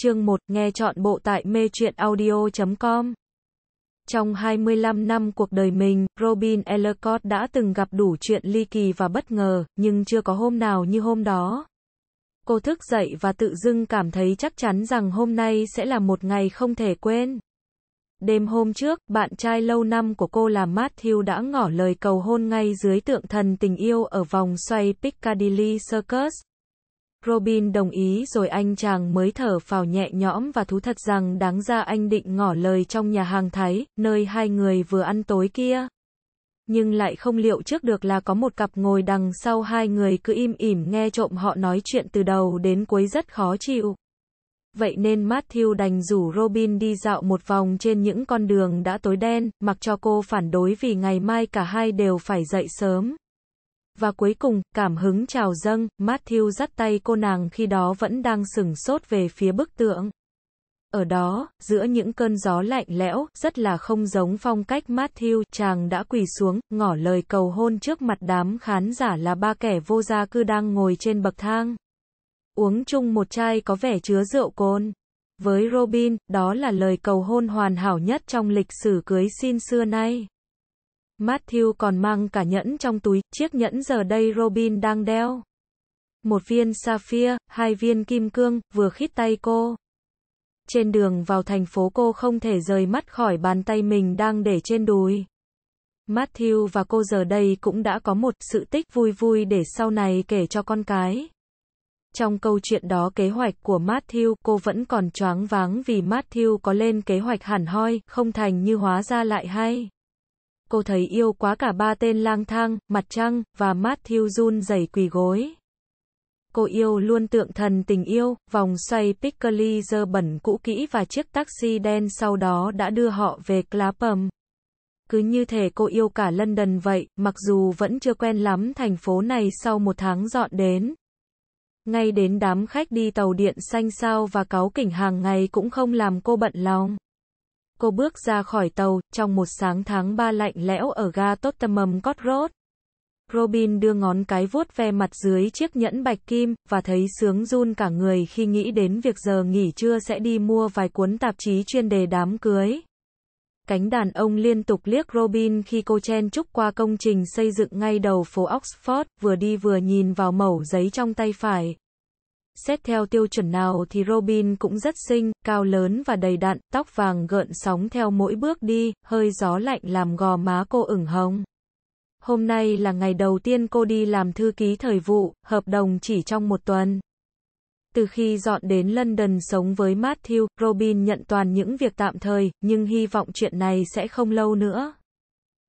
chương 1, nghe chọn bộ tại mê truyện audio.com. Trong 25 năm cuộc đời mình, Robin Ellicott đã từng gặp đủ chuyện ly kỳ và bất ngờ, nhưng chưa có hôm nào như hôm đó. Cô thức dậy và tự dưng cảm thấy chắc chắn rằng hôm nay sẽ là một ngày không thể quên. Đêm hôm trước, bạn trai lâu năm của cô là Matthew đã ngỏ lời cầu hôn ngay dưới tượng thần tình yêu ở vòng xoay Piccadilly Circus. Robin đồng ý rồi anh chàng mới thở phào nhẹ nhõm và thú thật rằng đáng ra anh định ngỏ lời trong nhà hàng Thái, nơi hai người vừa ăn tối kia. Nhưng lại không liệu trước được là có một cặp ngồi đằng sau hai người cứ im ỉm nghe trộm họ nói chuyện từ đầu đến cuối rất khó chịu. Vậy nên Matthew đành rủ Robin đi dạo một vòng trên những con đường đã tối đen, mặc cho cô phản đối vì ngày mai cả hai đều phải dậy sớm. Và cuối cùng, cảm hứng chào dâng, Matthew dắt tay cô nàng khi đó vẫn đang sừng sốt về phía bức tượng. Ở đó, giữa những cơn gió lạnh lẽo, rất là không giống phong cách Matthew, chàng đã quỳ xuống, ngỏ lời cầu hôn trước mặt đám khán giả là ba kẻ vô gia cư đang ngồi trên bậc thang. Uống chung một chai có vẻ chứa rượu cồn. Với Robin, đó là lời cầu hôn hoàn hảo nhất trong lịch sử cưới xin xưa nay. Matthew còn mang cả nhẫn trong túi, chiếc nhẫn giờ đây Robin đang đeo. Một viên sapphire, hai viên kim cương, vừa khít tay cô. Trên đường vào thành phố cô không thể rời mắt khỏi bàn tay mình đang để trên đùi. Matthew và cô giờ đây cũng đã có một sự tích vui vui để sau này kể cho con cái. Trong câu chuyện đó kế hoạch của Matthew cô vẫn còn choáng váng vì Matthew có lên kế hoạch hẳn hoi, không thành như hóa ra lại hay cô thấy yêu quá cả ba tên lang thang, mặt trăng, và Matthew run rẩy quỳ gối. Cô yêu luôn tượng thần tình yêu, vòng xoay Piccoli dơ bẩn cũ kỹ và chiếc taxi đen sau đó đã đưa họ về Clapham. Cứ như thể cô yêu cả London vậy, mặc dù vẫn chưa quen lắm thành phố này sau một tháng dọn đến. Ngay đến đám khách đi tàu điện xanh sao và cáo kỉnh hàng ngày cũng không làm cô bận lòng cô bước ra khỏi tàu, trong một sáng tháng ba lạnh lẽo ở ga Tottenham Court Road. Robin đưa ngón cái vuốt ve mặt dưới chiếc nhẫn bạch kim, và thấy sướng run cả người khi nghĩ đến việc giờ nghỉ trưa sẽ đi mua vài cuốn tạp chí chuyên đề đám cưới. Cánh đàn ông liên tục liếc Robin khi cô chen trúc qua công trình xây dựng ngay đầu phố Oxford, vừa đi vừa nhìn vào mẩu giấy trong tay phải, Xét theo tiêu chuẩn nào thì Robin cũng rất xinh, cao lớn và đầy đặn, tóc vàng gợn sóng theo mỗi bước đi, hơi gió lạnh làm gò má cô ửng hồng. Hôm nay là ngày đầu tiên cô đi làm thư ký thời vụ, hợp đồng chỉ trong một tuần. Từ khi dọn đến London sống với Matthew, Robin nhận toàn những việc tạm thời, nhưng hy vọng chuyện này sẽ không lâu nữa.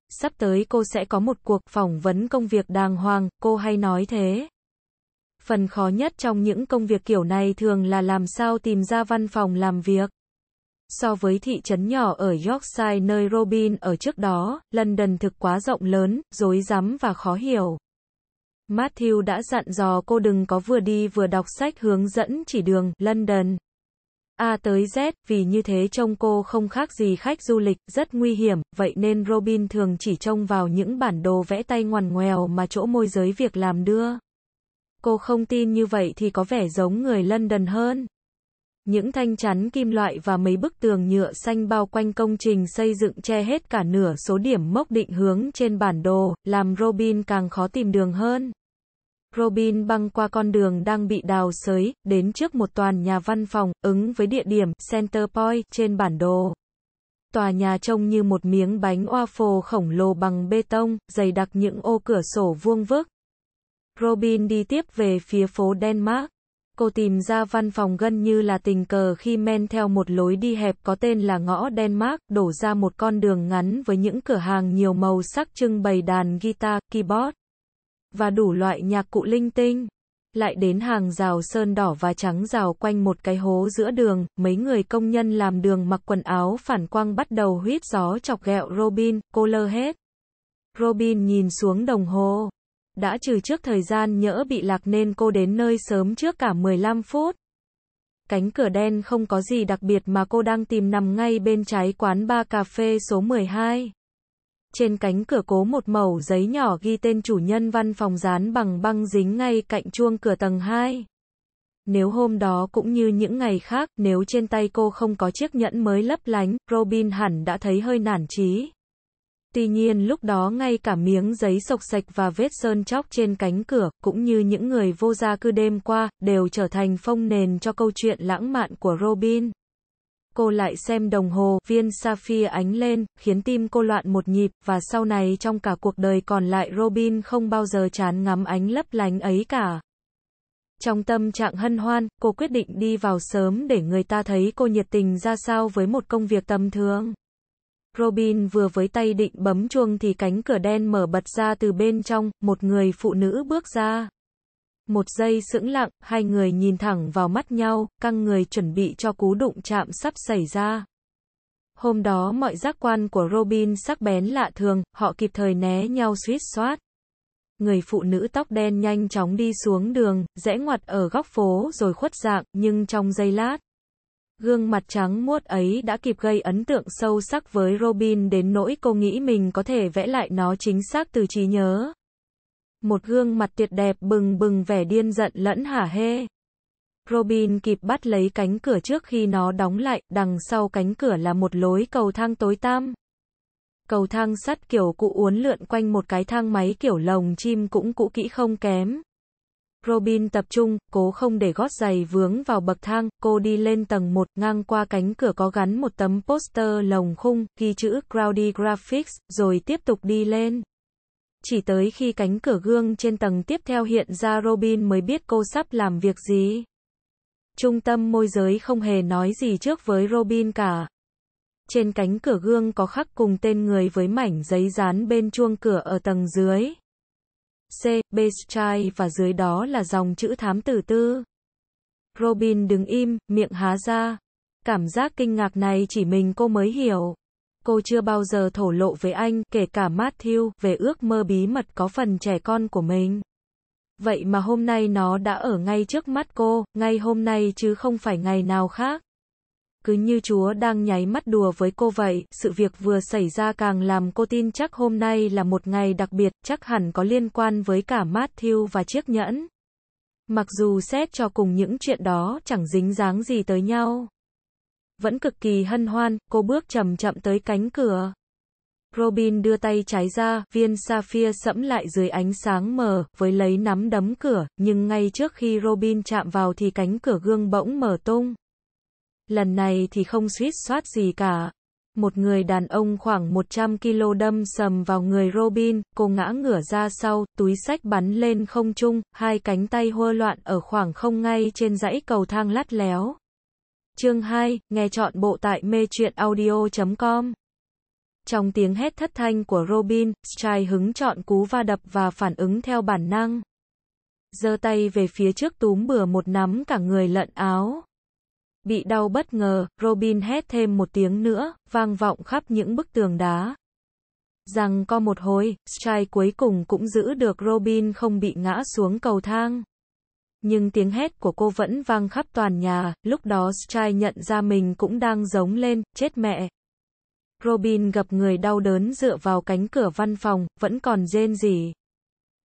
Sắp tới cô sẽ có một cuộc phỏng vấn công việc đàng hoàng, cô hay nói thế. Phần khó nhất trong những công việc kiểu này thường là làm sao tìm ra văn phòng làm việc. So với thị trấn nhỏ ở Yorkshire nơi Robin ở trước đó, London thực quá rộng lớn, rối rắm và khó hiểu. Matthew đã dặn dò cô đừng có vừa đi vừa đọc sách hướng dẫn chỉ đường, London. A tới Z, vì như thế trông cô không khác gì khách du lịch, rất nguy hiểm, vậy nên Robin thường chỉ trông vào những bản đồ vẽ tay ngoằn ngoèo mà chỗ môi giới việc làm đưa. Cô không tin như vậy thì có vẻ giống người lân đần hơn. Những thanh chắn kim loại và mấy bức tường nhựa xanh bao quanh công trình xây dựng che hết cả nửa số điểm mốc định hướng trên bản đồ, làm Robin càng khó tìm đường hơn. Robin băng qua con đường đang bị đào sới, đến trước một toàn nhà văn phòng, ứng với địa điểm Center Point trên bản đồ. Tòa nhà trông như một miếng bánh oa khổng lồ bằng bê tông, dày đặc những ô cửa sổ vuông vức. Robin đi tiếp về phía phố Denmark. Cô tìm ra văn phòng gần như là tình cờ khi men theo một lối đi hẹp có tên là ngõ Denmark, đổ ra một con đường ngắn với những cửa hàng nhiều màu sắc trưng bày đàn guitar, keyboard và đủ loại nhạc cụ linh tinh. Lại đến hàng rào sơn đỏ và trắng rào quanh một cái hố giữa đường, mấy người công nhân làm đường mặc quần áo phản quang bắt đầu huyết gió chọc ghẹo Robin, cô lơ hết. Robin nhìn xuống đồng hồ, đã trừ trước thời gian nhỡ bị lạc nên cô đến nơi sớm trước cả 15 phút. Cánh cửa đen không có gì đặc biệt mà cô đang tìm nằm ngay bên trái quán ba cà phê số 12. Trên cánh cửa cố một mẩu giấy nhỏ ghi tên chủ nhân văn phòng dán bằng băng dính ngay cạnh chuông cửa tầng 2. Nếu hôm đó cũng như những ngày khác, nếu trên tay cô không có chiếc nhẫn mới lấp lánh, Robin hẳn đã thấy hơi nản chí. Tuy nhiên lúc đó ngay cả miếng giấy sộc sạch và vết sơn chóc trên cánh cửa, cũng như những người vô gia cư đêm qua, đều trở thành phong nền cho câu chuyện lãng mạn của Robin. Cô lại xem đồng hồ, viên sapphire ánh lên, khiến tim cô loạn một nhịp, và sau này trong cả cuộc đời còn lại Robin không bao giờ chán ngắm ánh lấp lánh ấy cả. Trong tâm trạng hân hoan, cô quyết định đi vào sớm để người ta thấy cô nhiệt tình ra sao với một công việc tầm thường. Robin vừa với tay định bấm chuông thì cánh cửa đen mở bật ra từ bên trong, một người phụ nữ bước ra. Một giây sững lặng, hai người nhìn thẳng vào mắt nhau, căng người chuẩn bị cho cú đụng chạm sắp xảy ra. Hôm đó mọi giác quan của Robin sắc bén lạ thường, họ kịp thời né nhau suýt soát. Người phụ nữ tóc đen nhanh chóng đi xuống đường, rẽ ngoặt ở góc phố rồi khuất dạng, nhưng trong giây lát. Gương mặt trắng muốt ấy đã kịp gây ấn tượng sâu sắc với Robin đến nỗi cô nghĩ mình có thể vẽ lại nó chính xác từ trí nhớ. Một gương mặt tuyệt đẹp bừng bừng vẻ điên giận lẫn hả hê. Robin kịp bắt lấy cánh cửa trước khi nó đóng lại, đằng sau cánh cửa là một lối cầu thang tối tăm. Cầu thang sắt kiểu cũ uốn lượn quanh một cái thang máy kiểu lồng chim cũng cũ kỹ không kém. Robin tập trung, cố không để gót giày vướng vào bậc thang, cô đi lên tầng 1, ngang qua cánh cửa có gắn một tấm poster lồng khung, ghi chữ Crowdy Graphics, rồi tiếp tục đi lên. Chỉ tới khi cánh cửa gương trên tầng tiếp theo hiện ra Robin mới biết cô sắp làm việc gì. Trung tâm môi giới không hề nói gì trước với Robin cả. Trên cánh cửa gương có khắc cùng tên người với mảnh giấy dán bên chuông cửa ở tầng dưới. C. Bestrai và dưới đó là dòng chữ thám tử tư. Robin đứng im, miệng há ra. Cảm giác kinh ngạc này chỉ mình cô mới hiểu. Cô chưa bao giờ thổ lộ với anh, kể cả Matthew, về ước mơ bí mật có phần trẻ con của mình. Vậy mà hôm nay nó đã ở ngay trước mắt cô, ngay hôm nay chứ không phải ngày nào khác cứ như Chúa đang nháy mắt đùa với cô vậy. Sự việc vừa xảy ra càng làm cô tin chắc hôm nay là một ngày đặc biệt, chắc hẳn có liên quan với cả Matthew và chiếc nhẫn. Mặc dù xét cho cùng những chuyện đó chẳng dính dáng gì tới nhau. Vẫn cực kỳ hân hoan, cô bước chậm chậm tới cánh cửa. Robin đưa tay trái ra, viên sapphire sẫm lại dưới ánh sáng mờ, với lấy nắm đấm cửa, nhưng ngay trước khi Robin chạm vào thì cánh cửa gương bỗng mở tung. Lần này thì không suýt soát gì cả. Một người đàn ông khoảng 100 kg đâm sầm vào người Robin, cô ngã ngửa ra sau, túi sách bắn lên không trung, hai cánh tay hô loạn ở khoảng không ngay trên dãy cầu thang lát léo. Chương 2, nghe chọn bộ tại mê truyện audio.com Trong tiếng hét thất thanh của Robin, Strai hứng chọn cú va đập và phản ứng theo bản năng. giơ tay về phía trước túm bừa một nắm cả người lận áo. Bị đau bất ngờ, Robin hét thêm một tiếng nữa, vang vọng khắp những bức tường đá. Rằng co một hồi, Strai cuối cùng cũng giữ được Robin không bị ngã xuống cầu thang. Nhưng tiếng hét của cô vẫn vang khắp toàn nhà, lúc đó Strai nhận ra mình cũng đang giống lên, chết mẹ. Robin gặp người đau đớn dựa vào cánh cửa văn phòng, vẫn còn rên rỉ.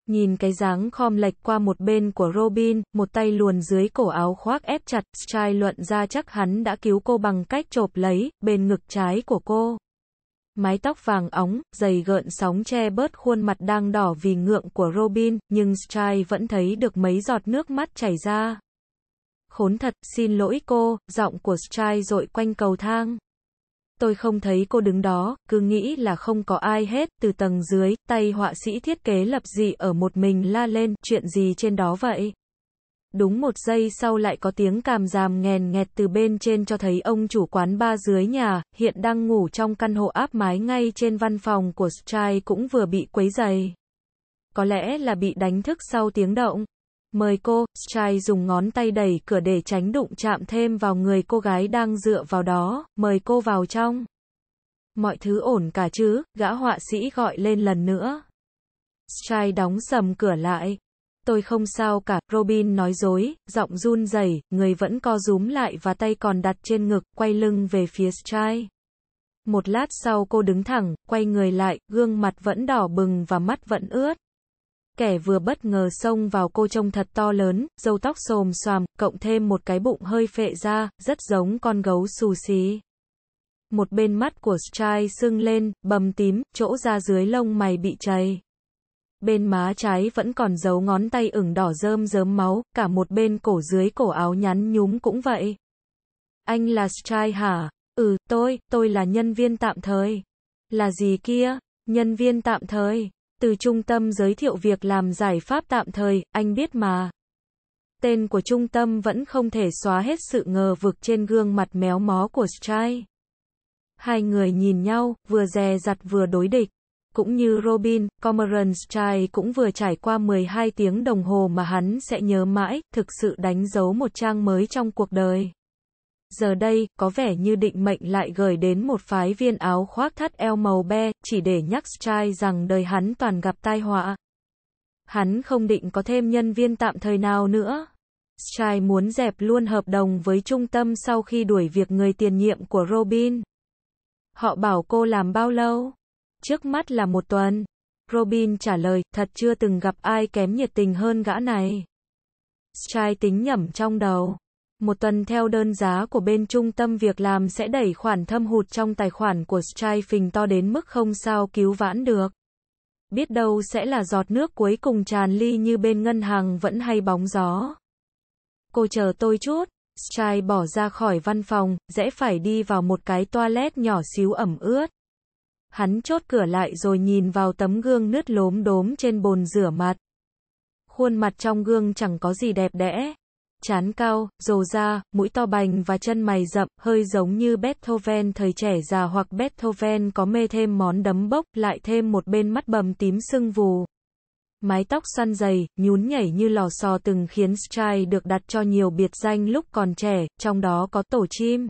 Nhìn cái dáng khom lệch qua một bên của Robin, một tay luồn dưới cổ áo khoác ép chặt, trai luận ra chắc hắn đã cứu cô bằng cách chộp lấy, bên ngực trái của cô. Mái tóc vàng óng, dày gợn sóng che bớt khuôn mặt đang đỏ vì ngượng của Robin, nhưng Strai vẫn thấy được mấy giọt nước mắt chảy ra. Khốn thật, xin lỗi cô, giọng của Strai rội quanh cầu thang tôi không thấy cô đứng đó, cứ nghĩ là không có ai hết, từ tầng dưới, tay họa sĩ thiết kế lập dị ở một mình la lên, chuyện gì trên đó vậy? Đúng một giây sau lại có tiếng càm ràm nghèn nghẹt từ bên trên cho thấy ông chủ quán ba dưới nhà, hiện đang ngủ trong căn hộ áp mái ngay trên văn phòng của Strai cũng vừa bị quấy dày. Có lẽ là bị đánh thức sau tiếng động, mời cô, trai dùng ngón tay đẩy cửa để tránh đụng chạm thêm vào người cô gái đang dựa vào đó, mời cô vào trong. Mọi thứ ổn cả chứ, gã họa sĩ gọi lên lần nữa. Trai đóng sầm cửa lại. Tôi không sao cả, Robin nói dối, giọng run rẩy, người vẫn co rúm lại và tay còn đặt trên ngực, quay lưng về phía trai. Một lát sau cô đứng thẳng, quay người lại, gương mặt vẫn đỏ bừng và mắt vẫn ướt. Kẻ vừa bất ngờ xông vào cô trông thật to lớn, râu tóc xồm xoàm, cộng thêm một cái bụng hơi phệ ra, rất giống con gấu xù xí. Một bên mắt của Strai sưng lên, bầm tím, chỗ da dưới lông mày bị chày. Bên má trái vẫn còn dấu ngón tay ửng đỏ rơm rớm máu, cả một bên cổ dưới cổ áo nhắn nhúm cũng vậy. Anh là Strai hả? Ừ, tôi, tôi là nhân viên tạm thời. Là gì kia? Nhân viên tạm thời từ trung tâm giới thiệu việc làm giải pháp tạm thời, anh biết mà. Tên của trung tâm vẫn không thể xóa hết sự ngờ vực trên gương mặt méo mó của Strai. Hai người nhìn nhau, vừa dè dặt vừa đối địch. Cũng như Robin, Cormoran Strai cũng vừa trải qua 12 tiếng đồng hồ mà hắn sẽ nhớ mãi, thực sự đánh dấu một trang mới trong cuộc đời giờ đây, có vẻ như định mệnh lại gửi đến một phái viên áo khoác thắt eo màu be, chỉ để nhắc Trai rằng đời hắn toàn gặp tai họa. Hắn không định có thêm nhân viên tạm thời nào nữa. Trai muốn dẹp luôn hợp đồng với trung tâm sau khi đuổi việc người tiền nhiệm của Robin. Họ bảo cô làm bao lâu? Trước mắt là một tuần. Robin trả lời, thật chưa từng gặp ai kém nhiệt tình hơn gã này. Trai tính nhẩm trong đầu một tuần theo đơn giá của bên trung tâm việc làm sẽ đẩy khoản thâm hụt trong tài khoản của Strifing to đến mức không sao cứu vãn được. Biết đâu sẽ là giọt nước cuối cùng tràn ly như bên ngân hàng vẫn hay bóng gió. Cô chờ tôi chút. Strai bỏ ra khỏi văn phòng, dễ phải đi vào một cái toilet nhỏ xíu ẩm ướt. Hắn chốt cửa lại rồi nhìn vào tấm gương nứt lốm đốm trên bồn rửa mặt. Khuôn mặt trong gương chẳng có gì đẹp đẽ, chán cao, rầu da, mũi to bành và chân mày rậm, hơi giống như Beethoven thời trẻ già hoặc Beethoven có mê thêm món đấm bốc, lại thêm một bên mắt bầm tím sưng vù. Mái tóc săn dày, nhún nhảy như lò xo từng khiến Strai được đặt cho nhiều biệt danh lúc còn trẻ, trong đó có tổ chim.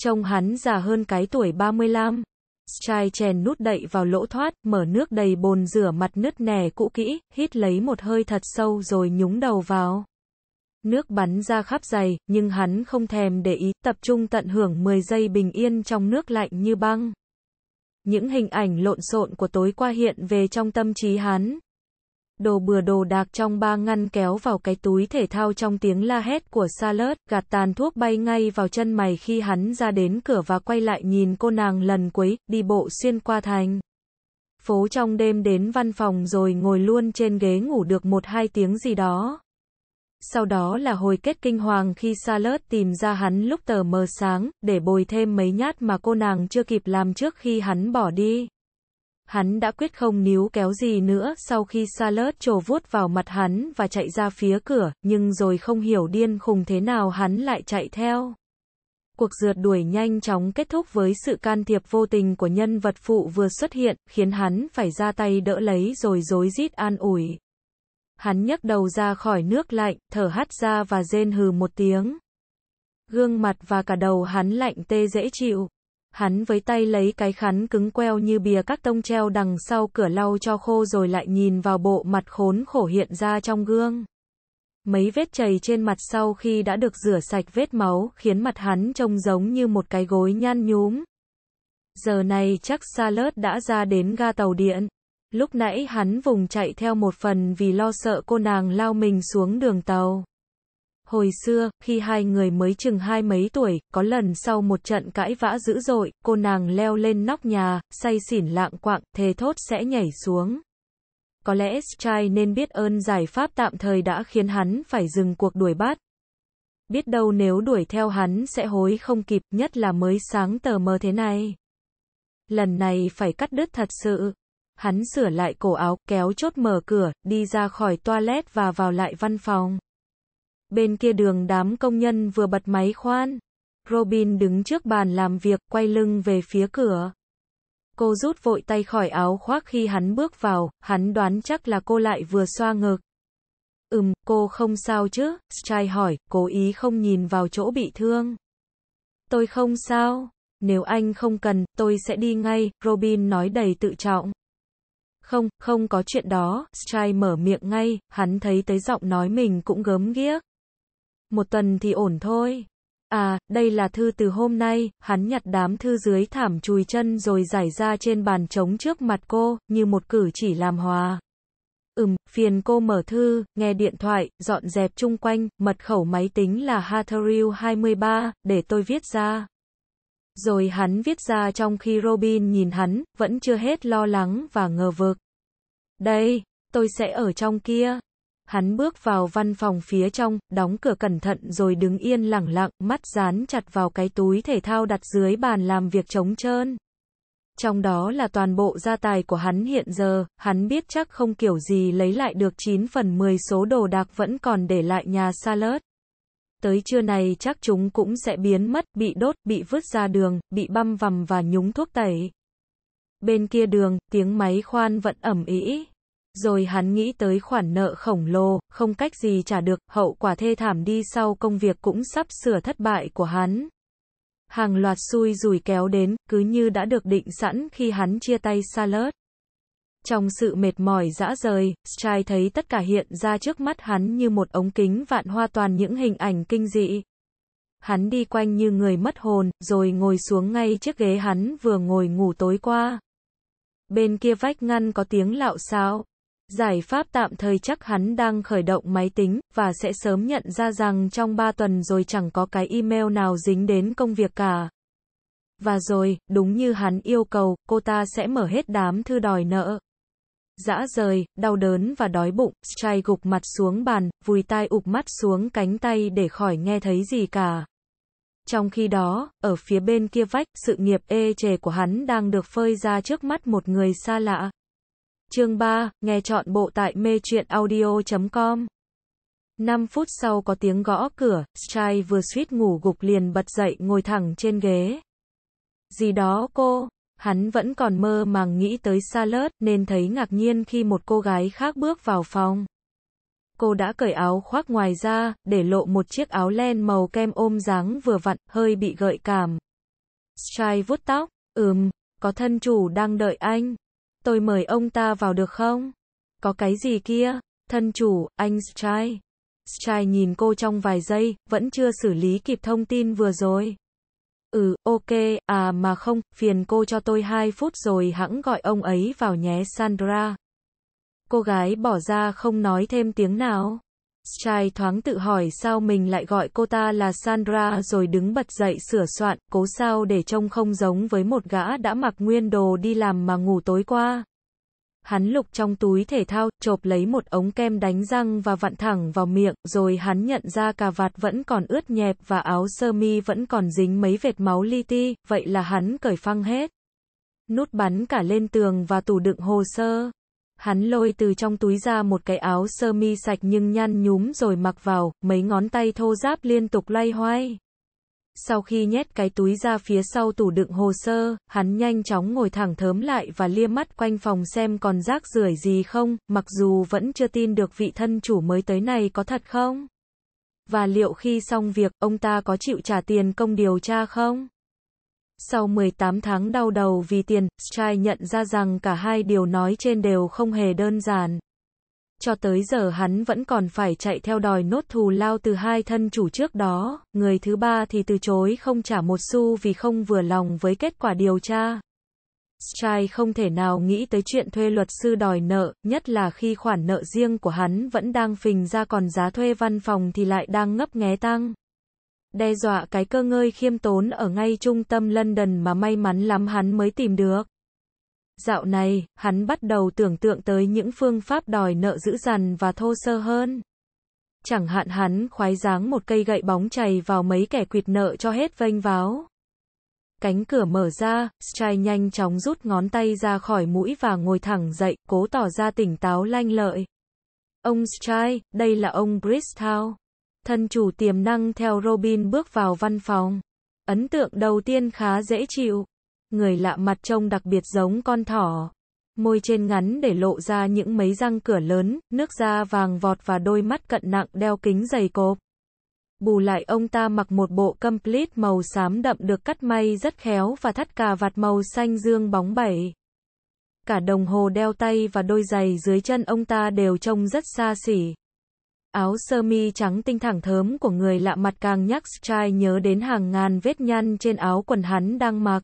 Trông hắn già hơn cái tuổi 35. Strai chèn nút đậy vào lỗ thoát, mở nước đầy bồn rửa mặt nứt nẻ cũ kỹ, hít lấy một hơi thật sâu rồi nhúng đầu vào nước bắn ra khắp giày, nhưng hắn không thèm để ý, tập trung tận hưởng 10 giây bình yên trong nước lạnh như băng. Những hình ảnh lộn xộn của tối qua hiện về trong tâm trí hắn. Đồ bừa đồ đạc trong ba ngăn kéo vào cái túi thể thao trong tiếng la hét của Salad, gạt tàn thuốc bay ngay vào chân mày khi hắn ra đến cửa và quay lại nhìn cô nàng lần cuối, đi bộ xuyên qua thành phố trong đêm đến văn phòng rồi ngồi luôn trên ghế ngủ được một hai tiếng gì đó sau đó là hồi kết kinh hoàng khi Salad tìm ra hắn lúc tờ mờ sáng, để bồi thêm mấy nhát mà cô nàng chưa kịp làm trước khi hắn bỏ đi. Hắn đã quyết không níu kéo gì nữa sau khi Salad trổ vuốt vào mặt hắn và chạy ra phía cửa, nhưng rồi không hiểu điên khùng thế nào hắn lại chạy theo. Cuộc rượt đuổi nhanh chóng kết thúc với sự can thiệp vô tình của nhân vật phụ vừa xuất hiện, khiến hắn phải ra tay đỡ lấy rồi rối rít an ủi. Hắn nhấc đầu ra khỏi nước lạnh, thở hắt ra và rên hừ một tiếng. Gương mặt và cả đầu hắn lạnh tê dễ chịu. Hắn với tay lấy cái khăn cứng queo như bìa các tông treo đằng sau cửa lau cho khô rồi lại nhìn vào bộ mặt khốn khổ hiện ra trong gương. Mấy vết chảy trên mặt sau khi đã được rửa sạch vết máu khiến mặt hắn trông giống như một cái gối nhăn nhúm. Giờ này chắc Salad đã ra đến ga tàu điện. Lúc nãy hắn vùng chạy theo một phần vì lo sợ cô nàng lao mình xuống đường tàu. Hồi xưa, khi hai người mới chừng hai mấy tuổi, có lần sau một trận cãi vã dữ dội, cô nàng leo lên nóc nhà, say xỉn lạng quạng, thề thốt sẽ nhảy xuống. Có lẽ Strai nên biết ơn giải pháp tạm thời đã khiến hắn phải dừng cuộc đuổi bắt. Biết đâu nếu đuổi theo hắn sẽ hối không kịp, nhất là mới sáng tờ mờ thế này. Lần này phải cắt đứt thật sự. Hắn sửa lại cổ áo, kéo chốt mở cửa, đi ra khỏi toilet và vào lại văn phòng. Bên kia đường đám công nhân vừa bật máy khoan. Robin đứng trước bàn làm việc, quay lưng về phía cửa. Cô rút vội tay khỏi áo khoác khi hắn bước vào, hắn đoán chắc là cô lại vừa xoa ngực. Ừm, cô không sao chứ, Strai hỏi, cố ý không nhìn vào chỗ bị thương. Tôi không sao, nếu anh không cần, tôi sẽ đi ngay, Robin nói đầy tự trọng. Không, không có chuyện đó, Strai mở miệng ngay, hắn thấy tới giọng nói mình cũng gớm ghiếc. Một tuần thì ổn thôi. À, đây là thư từ hôm nay, hắn nhặt đám thư dưới thảm chùi chân rồi giải ra trên bàn trống trước mặt cô, như một cử chỉ làm hòa. Ừm, phiền cô mở thư, nghe điện thoại, dọn dẹp chung quanh, mật khẩu máy tính là Hatheril 23, để tôi viết ra. Rồi hắn viết ra trong khi Robin nhìn hắn, vẫn chưa hết lo lắng và ngờ vực. Đây, tôi sẽ ở trong kia. Hắn bước vào văn phòng phía trong, đóng cửa cẩn thận rồi đứng yên lẳng lặng, mắt dán chặt vào cái túi thể thao đặt dưới bàn làm việc trống trơn. Trong đó là toàn bộ gia tài của hắn hiện giờ, hắn biết chắc không kiểu gì lấy lại được 9 phần 10 số đồ đạc vẫn còn để lại nhà Salad. Tới trưa này chắc chúng cũng sẽ biến mất, bị đốt, bị vứt ra đường, bị băm vằm và nhúng thuốc tẩy. Bên kia đường, tiếng máy khoan vẫn ẩm ý. Rồi hắn nghĩ tới khoản nợ khổng lồ, không cách gì trả được, hậu quả thê thảm đi sau công việc cũng sắp sửa thất bại của hắn. Hàng loạt xui rủi kéo đến, cứ như đã được định sẵn khi hắn chia tay Salad. Trong sự mệt mỏi dã rời, Strai thấy tất cả hiện ra trước mắt hắn như một ống kính vạn hoa toàn những hình ảnh kinh dị. Hắn đi quanh như người mất hồn, rồi ngồi xuống ngay chiếc ghế hắn vừa ngồi ngủ tối qua. Bên kia vách ngăn có tiếng lạo xao. Giải pháp tạm thời chắc hắn đang khởi động máy tính, và sẽ sớm nhận ra rằng trong 3 tuần rồi chẳng có cái email nào dính đến công việc cả. Và rồi, đúng như hắn yêu cầu, cô ta sẽ mở hết đám thư đòi nợ. Dã rời, đau đớn và đói bụng, trai gục mặt xuống bàn, vùi tai ụp mắt xuống cánh tay để khỏi nghe thấy gì cả. Trong khi đó, ở phía bên kia vách, sự nghiệp ê chề của hắn đang được phơi ra trước mắt một người xa lạ. Chương 3, nghe chọn bộ tại mê truyện audio.com. 5 phút sau có tiếng gõ cửa, Strai vừa suýt ngủ gục liền bật dậy ngồi thẳng trên ghế. Gì đó cô, hắn vẫn còn mơ màng nghĩ tới salad nên thấy ngạc nhiên khi một cô gái khác bước vào phòng. Cô đã cởi áo khoác ngoài ra, để lộ một chiếc áo len màu kem ôm dáng vừa vặn, hơi bị gợi cảm. Strai vuốt tóc, ừm, có thân chủ đang đợi anh tôi mời ông ta vào được không? Có cái gì kia? Thân chủ, anh Strai. Strai nhìn cô trong vài giây, vẫn chưa xử lý kịp thông tin vừa rồi. Ừ, ok, à mà không, phiền cô cho tôi 2 phút rồi hẵng gọi ông ấy vào nhé Sandra. Cô gái bỏ ra không nói thêm tiếng nào. Chai thoáng tự hỏi sao mình lại gọi cô ta là Sandra rồi đứng bật dậy sửa soạn, cố sao để trông không giống với một gã đã mặc nguyên đồ đi làm mà ngủ tối qua. Hắn lục trong túi thể thao, chộp lấy một ống kem đánh răng và vặn thẳng vào miệng, rồi hắn nhận ra cà vạt vẫn còn ướt nhẹp và áo sơ mi vẫn còn dính mấy vệt máu li ti, vậy là hắn cởi phăng hết. Nút bắn cả lên tường và tủ đựng hồ sơ. Hắn lôi từ trong túi ra một cái áo sơ mi sạch nhưng nhăn nhúm rồi mặc vào, mấy ngón tay thô giáp liên tục loay hoay. Sau khi nhét cái túi ra phía sau tủ đựng hồ sơ, hắn nhanh chóng ngồi thẳng thớm lại và lia mắt quanh phòng xem còn rác rưởi gì không, mặc dù vẫn chưa tin được vị thân chủ mới tới này có thật không. Và liệu khi xong việc, ông ta có chịu trả tiền công điều tra không? Sau 18 tháng đau đầu vì tiền, Strai nhận ra rằng cả hai điều nói trên đều không hề đơn giản. Cho tới giờ hắn vẫn còn phải chạy theo đòi nốt thù lao từ hai thân chủ trước đó, người thứ ba thì từ chối không trả một xu vì không vừa lòng với kết quả điều tra. Strai không thể nào nghĩ tới chuyện thuê luật sư đòi nợ, nhất là khi khoản nợ riêng của hắn vẫn đang phình ra còn giá thuê văn phòng thì lại đang ngấp nghé tăng đe dọa cái cơ ngơi khiêm tốn ở ngay trung tâm London mà may mắn lắm hắn mới tìm được. Dạo này, hắn bắt đầu tưởng tượng tới những phương pháp đòi nợ dữ dằn và thô sơ hơn. Chẳng hạn hắn khoái dáng một cây gậy bóng chày vào mấy kẻ quỵt nợ cho hết vênh váo. Cánh cửa mở ra, Strai nhanh chóng rút ngón tay ra khỏi mũi và ngồi thẳng dậy, cố tỏ ra tỉnh táo lanh lợi. Ông Strai, đây là ông Bristow. Thân chủ tiềm năng theo Robin bước vào văn phòng. Ấn tượng đầu tiên khá dễ chịu. Người lạ mặt trông đặc biệt giống con thỏ. Môi trên ngắn để lộ ra những mấy răng cửa lớn, nước da vàng vọt và đôi mắt cận nặng đeo kính dày cộp. Bù lại ông ta mặc một bộ complete màu xám đậm được cắt may rất khéo và thắt cà vạt màu xanh dương bóng bẩy. Cả đồng hồ đeo tay và đôi giày dưới chân ông ta đều trông rất xa xỉ. Áo sơ mi trắng tinh thẳng thớm của người lạ mặt càng nhắc Strai nhớ đến hàng ngàn vết nhăn trên áo quần hắn đang mặc.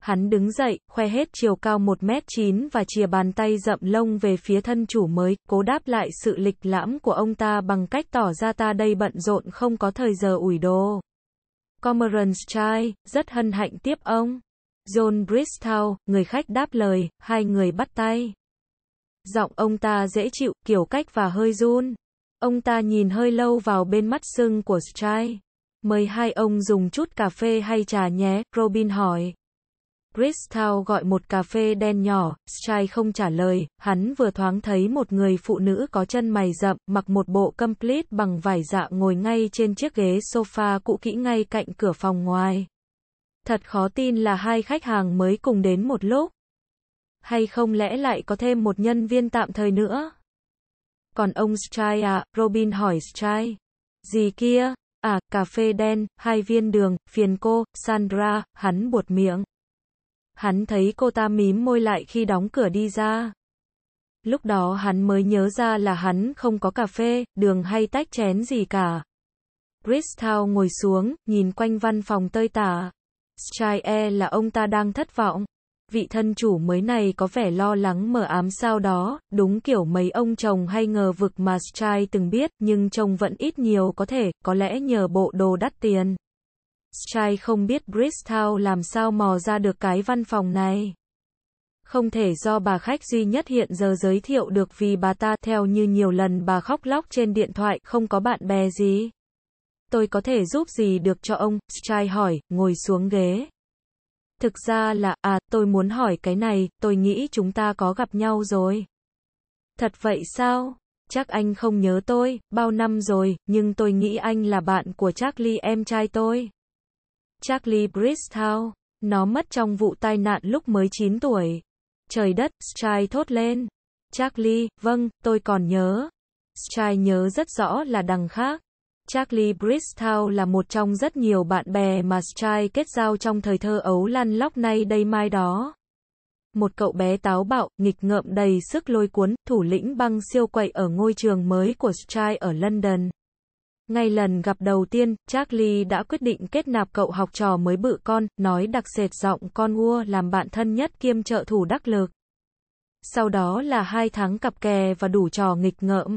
Hắn đứng dậy, khoe hết chiều cao 1m9 và chìa bàn tay rậm lông về phía thân chủ mới, cố đáp lại sự lịch lãm của ông ta bằng cách tỏ ra ta đây bận rộn không có thời giờ ủi đồ. Cormoran Strai, rất hân hạnh tiếp ông. John Bristow, người khách đáp lời, hai người bắt tay. Giọng ông ta dễ chịu, kiểu cách và hơi run. Ông ta nhìn hơi lâu vào bên mắt sưng của Stry. Mời hai ông dùng chút cà phê hay trà nhé, Robin hỏi. Crystal gọi một cà phê đen nhỏ, Stry không trả lời, hắn vừa thoáng thấy một người phụ nữ có chân mày rậm, mặc một bộ complete bằng vải dạ ngồi ngay trên chiếc ghế sofa cũ kỹ ngay cạnh cửa phòng ngoài. Thật khó tin là hai khách hàng mới cùng đến một lúc. Hay không lẽ lại có thêm một nhân viên tạm thời nữa? Còn ông Strai à, Robin hỏi Strai. Gì kia? À, cà phê đen, hai viên đường, phiền cô, Sandra, hắn buột miệng. Hắn thấy cô ta mím môi lại khi đóng cửa đi ra. Lúc đó hắn mới nhớ ra là hắn không có cà phê, đường hay tách chén gì cả. Chris ngồi xuống, nhìn quanh văn phòng tơi tả. Strai E là ông ta đang thất vọng vị thân chủ mới này có vẻ lo lắng mở ám sao đó, đúng kiểu mấy ông chồng hay ngờ vực mà Strai từng biết, nhưng chồng vẫn ít nhiều có thể, có lẽ nhờ bộ đồ đắt tiền. Strai không biết Bristow làm sao mò ra được cái văn phòng này. Không thể do bà khách duy nhất hiện giờ giới thiệu được vì bà ta theo như nhiều lần bà khóc lóc trên điện thoại, không có bạn bè gì. Tôi có thể giúp gì được cho ông, Strai hỏi, ngồi xuống ghế. Thực ra là, à, tôi muốn hỏi cái này, tôi nghĩ chúng ta có gặp nhau rồi. Thật vậy sao? Chắc anh không nhớ tôi, bao năm rồi, nhưng tôi nghĩ anh là bạn của Charlie em trai tôi. Charlie Bristow, nó mất trong vụ tai nạn lúc mới 9 tuổi. Trời đất, trai thốt lên. Charlie, vâng, tôi còn nhớ. Trai nhớ rất rõ là đằng khác. Charlie Bristow là một trong rất nhiều bạn bè mà Stry kết giao trong thời thơ ấu lăn lóc nay đây mai đó. Một cậu bé táo bạo, nghịch ngợm đầy sức lôi cuốn, thủ lĩnh băng siêu quậy ở ngôi trường mới của Stry ở London. Ngay lần gặp đầu tiên, Charlie đã quyết định kết nạp cậu học trò mới bự con, nói đặc sệt giọng con ua làm bạn thân nhất kiêm trợ thủ đắc lực. Sau đó là hai tháng cặp kè và đủ trò nghịch ngợm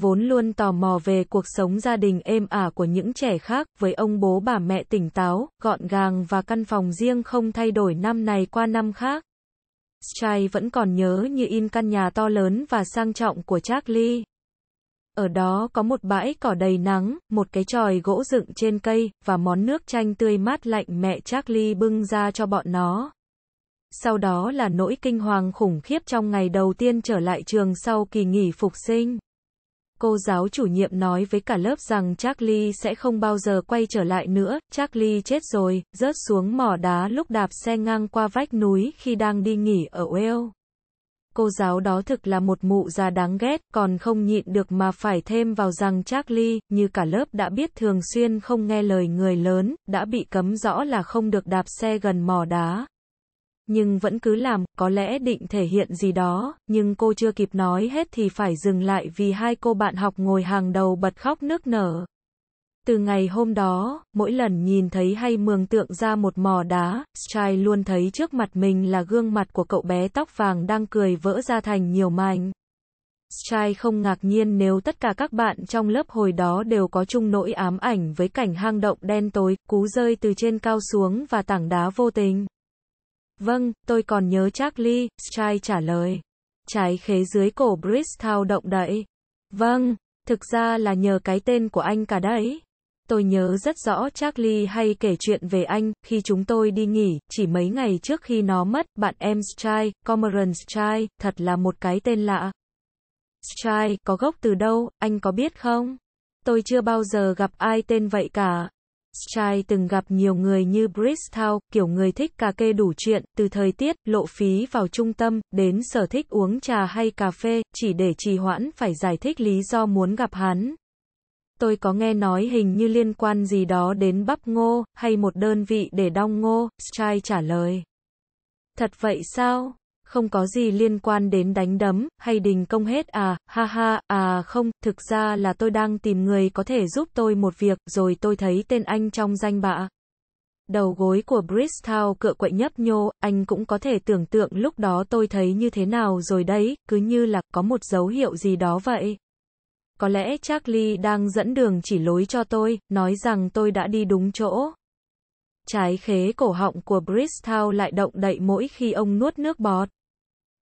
vốn luôn tò mò về cuộc sống gia đình êm ả của những trẻ khác, với ông bố bà mẹ tỉnh táo, gọn gàng và căn phòng riêng không thay đổi năm này qua năm khác. Stray vẫn còn nhớ như in căn nhà to lớn và sang trọng của Charlie. Ở đó có một bãi cỏ đầy nắng, một cái tròi gỗ dựng trên cây, và món nước chanh tươi mát lạnh mẹ Charlie bưng ra cho bọn nó. Sau đó là nỗi kinh hoàng khủng khiếp trong ngày đầu tiên trở lại trường sau kỳ nghỉ phục sinh. Cô giáo chủ nhiệm nói với cả lớp rằng Charlie sẽ không bao giờ quay trở lại nữa, Charlie chết rồi, rớt xuống mỏ đá lúc đạp xe ngang qua vách núi khi đang đi nghỉ ở Wales. Cô giáo đó thực là một mụ già đáng ghét, còn không nhịn được mà phải thêm vào rằng Charlie, như cả lớp đã biết thường xuyên không nghe lời người lớn, đã bị cấm rõ là không được đạp xe gần mỏ đá nhưng vẫn cứ làm, có lẽ định thể hiện gì đó, nhưng cô chưa kịp nói hết thì phải dừng lại vì hai cô bạn học ngồi hàng đầu bật khóc nước nở. Từ ngày hôm đó, mỗi lần nhìn thấy hay mường tượng ra một mò đá, Strai luôn thấy trước mặt mình là gương mặt của cậu bé tóc vàng đang cười vỡ ra thành nhiều mảnh. Strai không ngạc nhiên nếu tất cả các bạn trong lớp hồi đó đều có chung nỗi ám ảnh với cảnh hang động đen tối, cú rơi từ trên cao xuống và tảng đá vô tình. Vâng, tôi còn nhớ Charlie, Strai trả lời. Trái khế dưới cổ Bristow động đậy. Vâng, thực ra là nhờ cái tên của anh cả đấy. Tôi nhớ rất rõ Charlie hay kể chuyện về anh, khi chúng tôi đi nghỉ, chỉ mấy ngày trước khi nó mất, bạn em Strai, Cormoran Strai, thật là một cái tên lạ. Strai, có gốc từ đâu, anh có biết không? Tôi chưa bao giờ gặp ai tên vậy cả. Style từng gặp nhiều người như Bristow, kiểu người thích cà kê đủ chuyện, từ thời tiết, lộ phí vào trung tâm, đến sở thích uống trà hay cà phê, chỉ để trì hoãn phải giải thích lý do muốn gặp hắn. Tôi có nghe nói hình như liên quan gì đó đến bắp ngô, hay một đơn vị để đong ngô, Style trả lời. Thật vậy sao? không có gì liên quan đến đánh đấm, hay đình công hết à, ha ha, à không, thực ra là tôi đang tìm người có thể giúp tôi một việc, rồi tôi thấy tên anh trong danh bạ. Đầu gối của Bristow cựa quậy nhấp nhô, anh cũng có thể tưởng tượng lúc đó tôi thấy như thế nào rồi đấy, cứ như là có một dấu hiệu gì đó vậy. Có lẽ Charlie đang dẫn đường chỉ lối cho tôi, nói rằng tôi đã đi đúng chỗ. Trái khế cổ họng của Bristow lại động đậy mỗi khi ông nuốt nước bọt.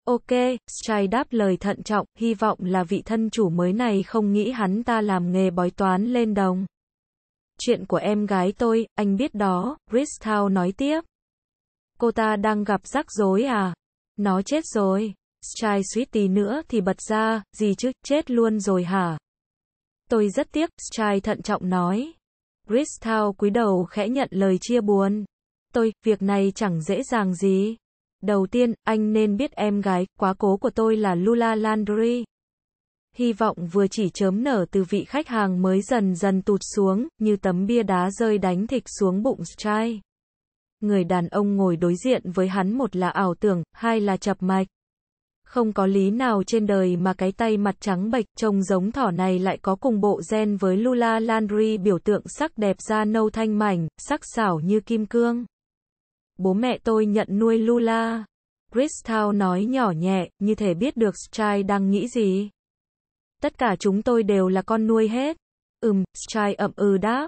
Ok, Stray đáp lời thận trọng, hy vọng là vị thân chủ mới này không nghĩ hắn ta làm nghề bói toán lên đồng. Chuyện của em gái tôi, anh biết đó, Bristow nói tiếp. Cô ta đang gặp rắc rối à? Nó chết rồi. Stray suýt tí nữa thì bật ra, gì chứ, chết luôn rồi hả? Tôi rất tiếc, Stray thận trọng nói. Bristow cúi đầu khẽ nhận lời chia buồn. Tôi, việc này chẳng dễ dàng gì. Đầu tiên, anh nên biết em gái, quá cố của tôi là Lula Landry. Hy vọng vừa chỉ chớm nở từ vị khách hàng mới dần dần tụt xuống, như tấm bia đá rơi đánh thịt xuống bụng trai. Người đàn ông ngồi đối diện với hắn một là ảo tưởng, hai là chập mạch. Không có lý nào trên đời mà cái tay mặt trắng bệch trông giống thỏ này lại có cùng bộ gen với Lula Landry biểu tượng sắc đẹp da nâu thanh mảnh, sắc xảo như kim cương. Bố mẹ tôi nhận nuôi Lula. Crystal nói nhỏ nhẹ, như thể biết được Strai đang nghĩ gì. Tất cả chúng tôi đều là con nuôi hết. Ừm, Strai ậm ừ đáp.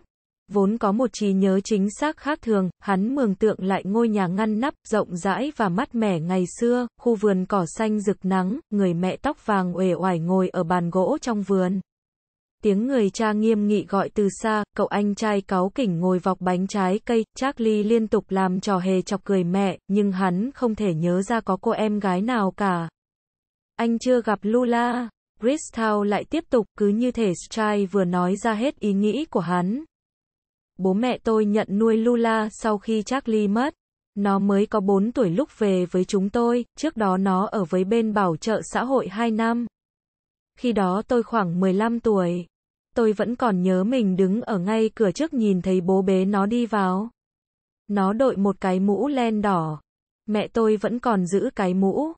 Vốn có một trí nhớ chính xác khác thường, hắn mường tượng lại ngôi nhà ngăn nắp, rộng rãi và mát mẻ ngày xưa, khu vườn cỏ xanh rực nắng, người mẹ tóc vàng uể oải ngồi ở bàn gỗ trong vườn. Tiếng người cha nghiêm nghị gọi từ xa, cậu anh trai cáu kỉnh ngồi vọc bánh trái cây, Charlie liên tục làm trò hề chọc cười mẹ, nhưng hắn không thể nhớ ra có cô em gái nào cả. Anh chưa gặp Lula, Bristow lại tiếp tục cứ như thể Stry vừa nói ra hết ý nghĩ của hắn. Bố mẹ tôi nhận nuôi Lula sau khi Charlie mất. Nó mới có 4 tuổi lúc về với chúng tôi, trước đó nó ở với bên bảo trợ xã hội 2 năm. Khi đó tôi khoảng 15 tuổi. Tôi vẫn còn nhớ mình đứng ở ngay cửa trước nhìn thấy bố bế nó đi vào. Nó đội một cái mũ len đỏ. Mẹ tôi vẫn còn giữ cái mũ.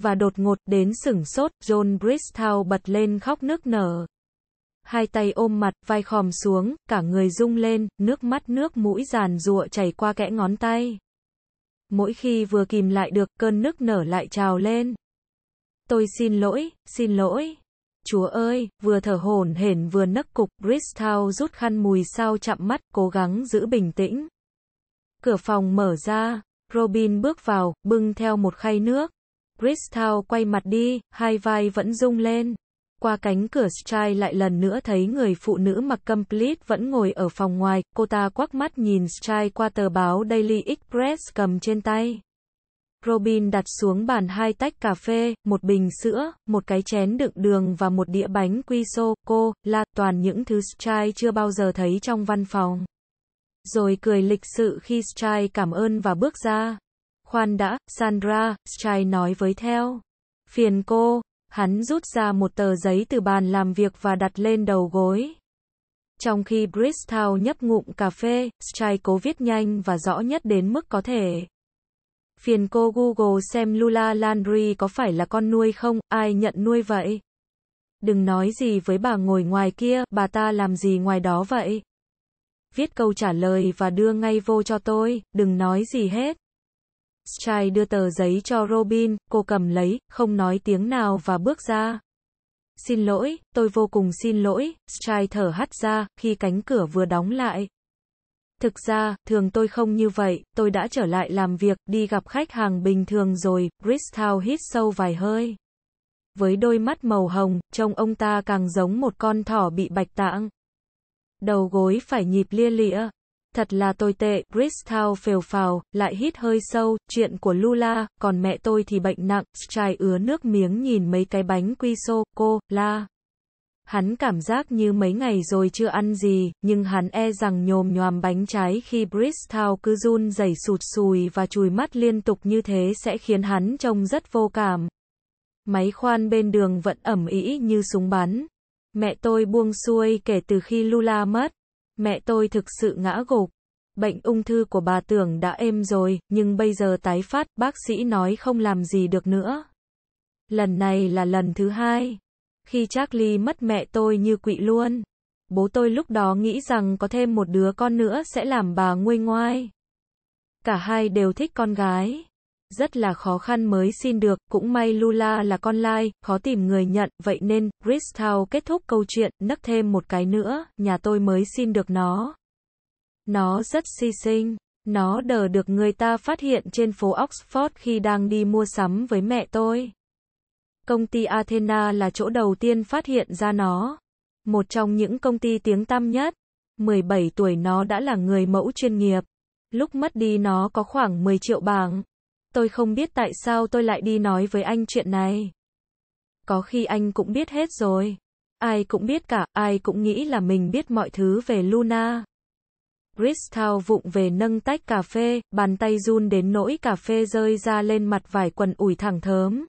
Và đột ngột đến sửng sốt, John Bristow bật lên khóc nức nở. Hai tay ôm mặt, vai khòm xuống, cả người rung lên, nước mắt nước mũi giàn rụa chảy qua kẽ ngón tay. Mỗi khi vừa kìm lại được, cơn nức nở lại trào lên. Tôi xin lỗi, xin lỗi chúa ơi, vừa thở hổn hển vừa nấc cục, Bristow rút khăn mùi sao chạm mắt, cố gắng giữ bình tĩnh. Cửa phòng mở ra, Robin bước vào, bưng theo một khay nước. Bristow quay mặt đi, hai vai vẫn rung lên. Qua cánh cửa Strai lại lần nữa thấy người phụ nữ mặc complete vẫn ngồi ở phòng ngoài, cô ta quắc mắt nhìn Strai qua tờ báo Daily Express cầm trên tay. Robin đặt xuống bàn hai tách cà phê, một bình sữa, một cái chén đựng đường và một đĩa bánh quy sô, cô, là toàn những thứ Strai chưa bao giờ thấy trong văn phòng. Rồi cười lịch sự khi Strai cảm ơn và bước ra. Khoan đã, Sandra, Strai nói với theo. Phiền cô, hắn rút ra một tờ giấy từ bàn làm việc và đặt lên đầu gối. Trong khi Bristow nhấp ngụm cà phê, Strai cố viết nhanh và rõ nhất đến mức có thể. Phiền cô Google xem Lula Landry có phải là con nuôi không, ai nhận nuôi vậy? Đừng nói gì với bà ngồi ngoài kia, bà ta làm gì ngoài đó vậy? Viết câu trả lời và đưa ngay vô cho tôi, đừng nói gì hết. Strai đưa tờ giấy cho Robin, cô cầm lấy, không nói tiếng nào và bước ra. Xin lỗi, tôi vô cùng xin lỗi, Strai thở hắt ra, khi cánh cửa vừa đóng lại, Thực ra, thường tôi không như vậy, tôi đã trở lại làm việc, đi gặp khách hàng bình thường rồi, Bristow hít sâu vài hơi. Với đôi mắt màu hồng, trông ông ta càng giống một con thỏ bị bạch tạng. Đầu gối phải nhịp lia lịa. Thật là tôi tệ, Bristow phều phào, lại hít hơi sâu, chuyện của Lula, còn mẹ tôi thì bệnh nặng, trai ứa nước miếng nhìn mấy cái bánh quy sô, cô, la. Hắn cảm giác như mấy ngày rồi chưa ăn gì, nhưng hắn e rằng nhồm nhòm bánh trái khi Bristow cứ run rẩy sụt sùi và chùi mắt liên tục như thế sẽ khiến hắn trông rất vô cảm. Máy khoan bên đường vẫn ẩm ý như súng bắn. Mẹ tôi buông xuôi kể từ khi Lula mất. Mẹ tôi thực sự ngã gục. Bệnh ung thư của bà tưởng đã êm rồi, nhưng bây giờ tái phát, bác sĩ nói không làm gì được nữa. Lần này là lần thứ hai. Khi Charlie mất mẹ tôi như quỵ luôn. Bố tôi lúc đó nghĩ rằng có thêm một đứa con nữa sẽ làm bà nguôi ngoai. Cả hai đều thích con gái. Rất là khó khăn mới xin được, cũng may Lula là con lai, khó tìm người nhận, vậy nên, Crystal kết thúc câu chuyện, nấc thêm một cái nữa, nhà tôi mới xin được nó. Nó rất si sinh. Nó đờ được người ta phát hiện trên phố Oxford khi đang đi mua sắm với mẹ tôi. Công ty Athena là chỗ đầu tiên phát hiện ra nó. Một trong những công ty tiếng tăm nhất. 17 tuổi nó đã là người mẫu chuyên nghiệp. Lúc mất đi nó có khoảng 10 triệu bảng. Tôi không biết tại sao tôi lại đi nói với anh chuyện này. Có khi anh cũng biết hết rồi. Ai cũng biết cả, ai cũng nghĩ là mình biết mọi thứ về Luna. Crystal vụng về nâng tách cà phê, bàn tay run đến nỗi cà phê rơi ra lên mặt vải quần ủi thẳng thớm.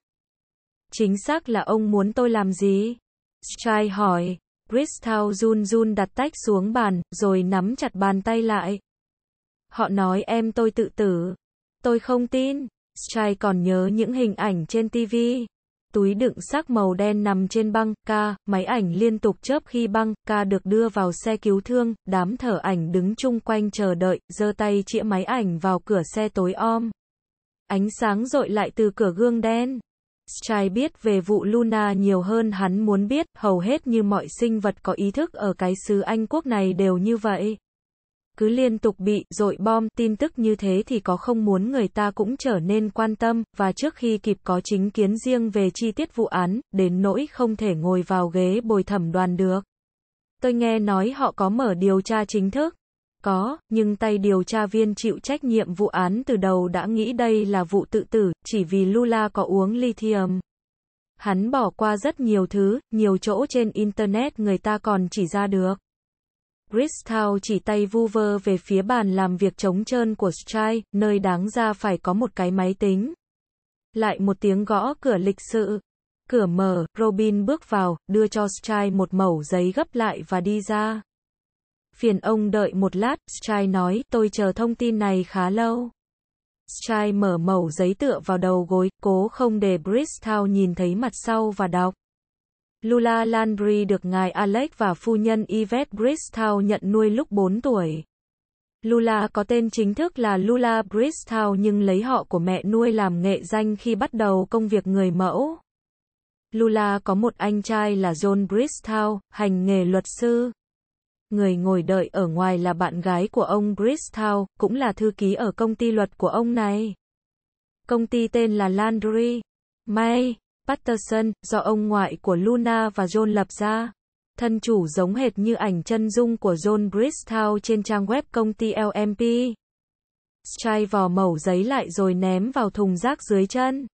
Chính xác là ông muốn tôi làm gì? Strai hỏi. Bristow run run đặt tách xuống bàn, rồi nắm chặt bàn tay lại. Họ nói em tôi tự tử. Tôi không tin. Strai còn nhớ những hình ảnh trên TV. Túi đựng xác màu đen nằm trên băng, ca, máy ảnh liên tục chớp khi băng, ca được đưa vào xe cứu thương, đám thở ảnh đứng chung quanh chờ đợi, giơ tay chĩa máy ảnh vào cửa xe tối om. Ánh sáng rọi lại từ cửa gương đen. Chai biết về vụ Luna nhiều hơn hắn muốn biết, hầu hết như mọi sinh vật có ý thức ở cái xứ Anh quốc này đều như vậy. Cứ liên tục bị dội bom, tin tức như thế thì có không muốn người ta cũng trở nên quan tâm, và trước khi kịp có chính kiến riêng về chi tiết vụ án, đến nỗi không thể ngồi vào ghế bồi thẩm đoàn được. Tôi nghe nói họ có mở điều tra chính thức. Có, nhưng tay điều tra viên chịu trách nhiệm vụ án từ đầu đã nghĩ đây là vụ tự tử, chỉ vì Lula có uống lithium. Hắn bỏ qua rất nhiều thứ, nhiều chỗ trên Internet người ta còn chỉ ra được. Bristow chỉ tay vu vơ về phía bàn làm việc trống trơn của Strai, nơi đáng ra phải có một cái máy tính. Lại một tiếng gõ cửa lịch sự. Cửa mở, Robin bước vào, đưa cho Strai một mẩu giấy gấp lại và đi ra phiền ông đợi một lát, Strai nói, tôi chờ thông tin này khá lâu. Strai mở mẩu giấy tựa vào đầu gối, cố không để Bristow nhìn thấy mặt sau và đọc. Lula Landry được ngài Alex và phu nhân Yvette Bristow nhận nuôi lúc 4 tuổi. Lula có tên chính thức là Lula Bristow nhưng lấy họ của mẹ nuôi làm nghệ danh khi bắt đầu công việc người mẫu. Lula có một anh trai là John Bristow, hành nghề luật sư. Người ngồi đợi ở ngoài là bạn gái của ông Bristow, cũng là thư ký ở công ty luật của ông này. Công ty tên là Landry, May, Patterson, do ông ngoại của Luna và John lập ra. Thân chủ giống hệt như ảnh chân dung của John Bristow trên trang web công ty LMP. Chai vò mẩu giấy lại rồi ném vào thùng rác dưới chân.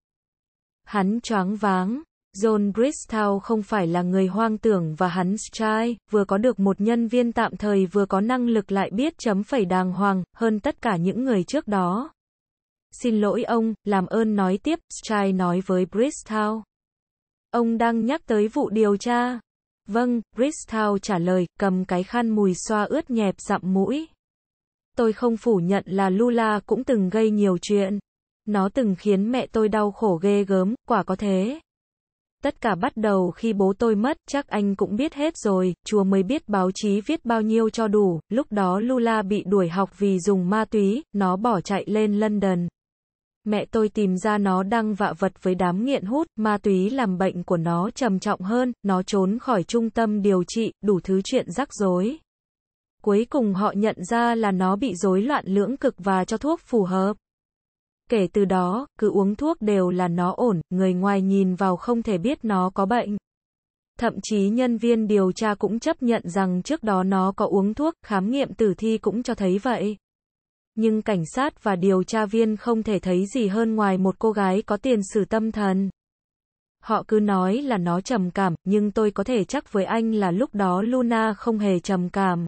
Hắn choáng váng. John Bristow không phải là người hoang tưởng và hắn Strai, vừa có được một nhân viên tạm thời vừa có năng lực lại biết chấm phẩy đàng hoàng, hơn tất cả những người trước đó. Xin lỗi ông, làm ơn nói tiếp, Strai nói với Bristow. Ông đang nhắc tới vụ điều tra. Vâng, Bristow trả lời, cầm cái khăn mùi xoa ướt nhẹp dặm mũi. Tôi không phủ nhận là Lula cũng từng gây nhiều chuyện. Nó từng khiến mẹ tôi đau khổ ghê gớm, quả có thế tất cả bắt đầu khi bố tôi mất, chắc anh cũng biết hết rồi, chùa mới biết báo chí viết bao nhiêu cho đủ, lúc đó Lula bị đuổi học vì dùng ma túy, nó bỏ chạy lên London. Mẹ tôi tìm ra nó đang vạ vật với đám nghiện hút, ma túy làm bệnh của nó trầm trọng hơn, nó trốn khỏi trung tâm điều trị, đủ thứ chuyện rắc rối. Cuối cùng họ nhận ra là nó bị rối loạn lưỡng cực và cho thuốc phù hợp. Kể từ đó, cứ uống thuốc đều là nó ổn, người ngoài nhìn vào không thể biết nó có bệnh. Thậm chí nhân viên điều tra cũng chấp nhận rằng trước đó nó có uống thuốc, khám nghiệm tử thi cũng cho thấy vậy. Nhưng cảnh sát và điều tra viên không thể thấy gì hơn ngoài một cô gái có tiền sử tâm thần. Họ cứ nói là nó trầm cảm, nhưng tôi có thể chắc với anh là lúc đó Luna không hề trầm cảm.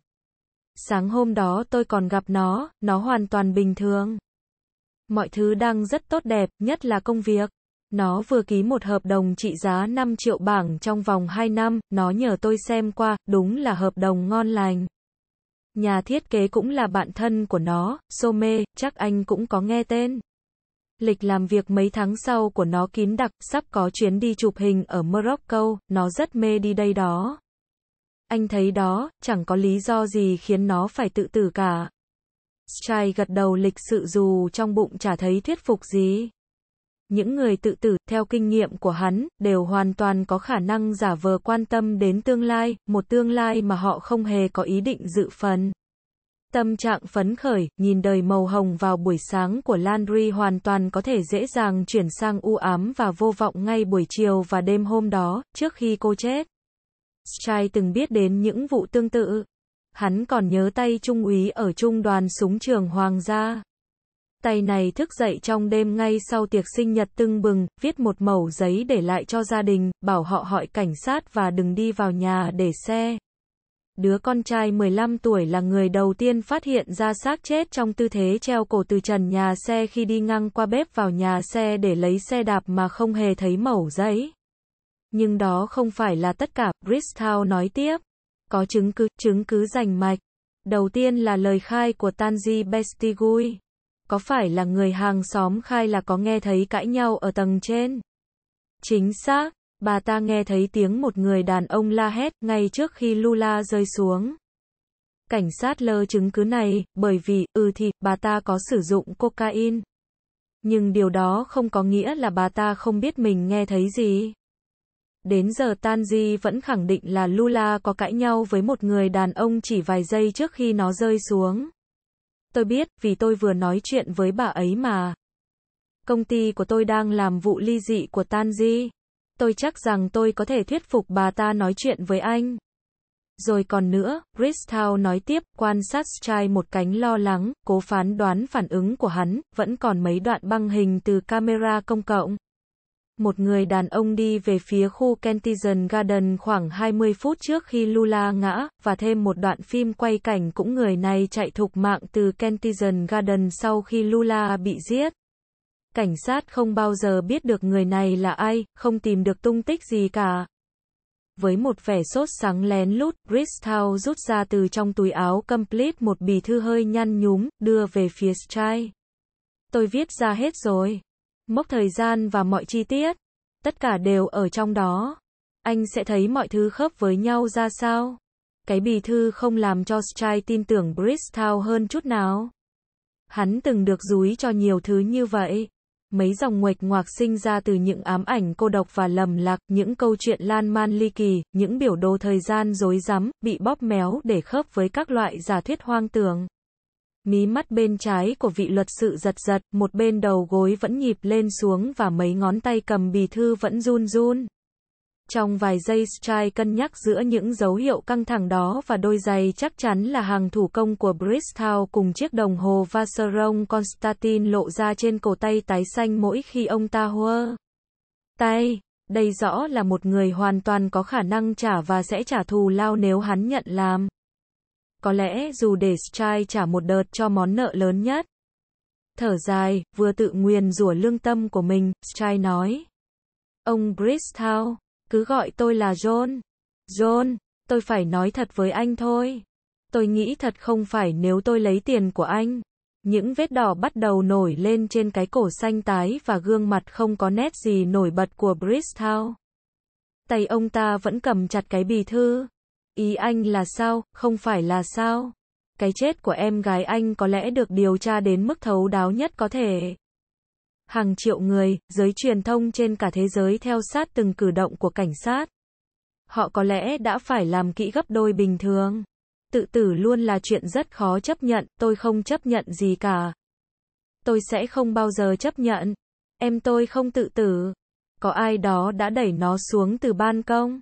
Sáng hôm đó tôi còn gặp nó, nó hoàn toàn bình thường. Mọi thứ đang rất tốt đẹp, nhất là công việc. Nó vừa ký một hợp đồng trị giá 5 triệu bảng trong vòng 2 năm, nó nhờ tôi xem qua, đúng là hợp đồng ngon lành. Nhà thiết kế cũng là bạn thân của nó, Some, chắc anh cũng có nghe tên. Lịch làm việc mấy tháng sau của nó kín đặc, sắp có chuyến đi chụp hình ở Morocco, nó rất mê đi đây đó. Anh thấy đó, chẳng có lý do gì khiến nó phải tự tử cả. Strai gật đầu lịch sự dù trong bụng chả thấy thuyết phục gì. Những người tự tử, theo kinh nghiệm của hắn, đều hoàn toàn có khả năng giả vờ quan tâm đến tương lai, một tương lai mà họ không hề có ý định dự phần. Tâm trạng phấn khởi, nhìn đời màu hồng vào buổi sáng của Landry hoàn toàn có thể dễ dàng chuyển sang u ám và vô vọng ngay buổi chiều và đêm hôm đó, trước khi cô chết. Strai từng biết đến những vụ tương tự hắn còn nhớ tay trung úy ở trung đoàn súng trường Hoàng gia. Tay này thức dậy trong đêm ngay sau tiệc sinh nhật tưng bừng, viết một mẩu giấy để lại cho gia đình, bảo họ hỏi cảnh sát và đừng đi vào nhà để xe. Đứa con trai 15 tuổi là người đầu tiên phát hiện ra xác chết trong tư thế treo cổ từ trần nhà xe khi đi ngang qua bếp vào nhà xe để lấy xe đạp mà không hề thấy mẩu giấy. Nhưng đó không phải là tất cả, Bristow nói tiếp. Có chứng cứ, chứng cứ rành mạch. Đầu tiên là lời khai của Tanji Bestigui. Có phải là người hàng xóm khai là có nghe thấy cãi nhau ở tầng trên? Chính xác, bà ta nghe thấy tiếng một người đàn ông la hét ngay trước khi Lula rơi xuống. Cảnh sát lơ chứng cứ này, bởi vì, ừ thì, bà ta có sử dụng cocaine. Nhưng điều đó không có nghĩa là bà ta không biết mình nghe thấy gì. Đến giờ Tanji vẫn khẳng định là Lula có cãi nhau với một người đàn ông chỉ vài giây trước khi nó rơi xuống. Tôi biết, vì tôi vừa nói chuyện với bà ấy mà. Công ty của tôi đang làm vụ ly dị của Tanji. Tôi chắc rằng tôi có thể thuyết phục bà ta nói chuyện với anh. Rồi còn nữa, Bristow nói tiếp, quan sát trai một cánh lo lắng, cố phán đoán phản ứng của hắn, vẫn còn mấy đoạn băng hình từ camera công cộng một người đàn ông đi về phía khu Kensington Garden khoảng 20 phút trước khi Lula ngã, và thêm một đoạn phim quay cảnh cũng người này chạy thục mạng từ Kensington Garden sau khi Lula bị giết. Cảnh sát không bao giờ biết được người này là ai, không tìm được tung tích gì cả. Với một vẻ sốt sáng lén lút, Bristow rút ra từ trong túi áo Complete một bì thư hơi nhăn nhúm, đưa về phía Stry. Tôi viết ra hết rồi mốc thời gian và mọi chi tiết, tất cả đều ở trong đó. Anh sẽ thấy mọi thứ khớp với nhau ra sao? Cái bì thư không làm cho Strai tin tưởng Bristow hơn chút nào. Hắn từng được dúi cho nhiều thứ như vậy. Mấy dòng nguệch ngoạc sinh ra từ những ám ảnh cô độc và lầm lạc, những câu chuyện lan man ly kỳ, những biểu đồ thời gian rối rắm, bị bóp méo để khớp với các loại giả thuyết hoang tưởng mí mắt bên trái của vị luật sự giật giật, một bên đầu gối vẫn nhịp lên xuống và mấy ngón tay cầm bì thư vẫn run run. Trong vài giây Strai cân nhắc giữa những dấu hiệu căng thẳng đó và đôi giày chắc chắn là hàng thủ công của Bristow cùng chiếc đồng hồ Vacheron Constantin lộ ra trên cổ tay tái xanh mỗi khi ông ta hua. Tay, đây rõ là một người hoàn toàn có khả năng trả và sẽ trả thù lao nếu hắn nhận làm có lẽ dù để Strai trả một đợt cho món nợ lớn nhất. Thở dài, vừa tự nguyền rủa lương tâm của mình, Strai nói. Ông Bristow, cứ gọi tôi là John. John, tôi phải nói thật với anh thôi. Tôi nghĩ thật không phải nếu tôi lấy tiền của anh. Những vết đỏ bắt đầu nổi lên trên cái cổ xanh tái và gương mặt không có nét gì nổi bật của Bristow. Tay ông ta vẫn cầm chặt cái bì thư. Ý anh là sao, không phải là sao? Cái chết của em gái anh có lẽ được điều tra đến mức thấu đáo nhất có thể. Hàng triệu người, giới truyền thông trên cả thế giới theo sát từng cử động của cảnh sát. Họ có lẽ đã phải làm kỹ gấp đôi bình thường. Tự tử luôn là chuyện rất khó chấp nhận, tôi không chấp nhận gì cả. Tôi sẽ không bao giờ chấp nhận. Em tôi không tự tử. Có ai đó đã đẩy nó xuống từ ban công.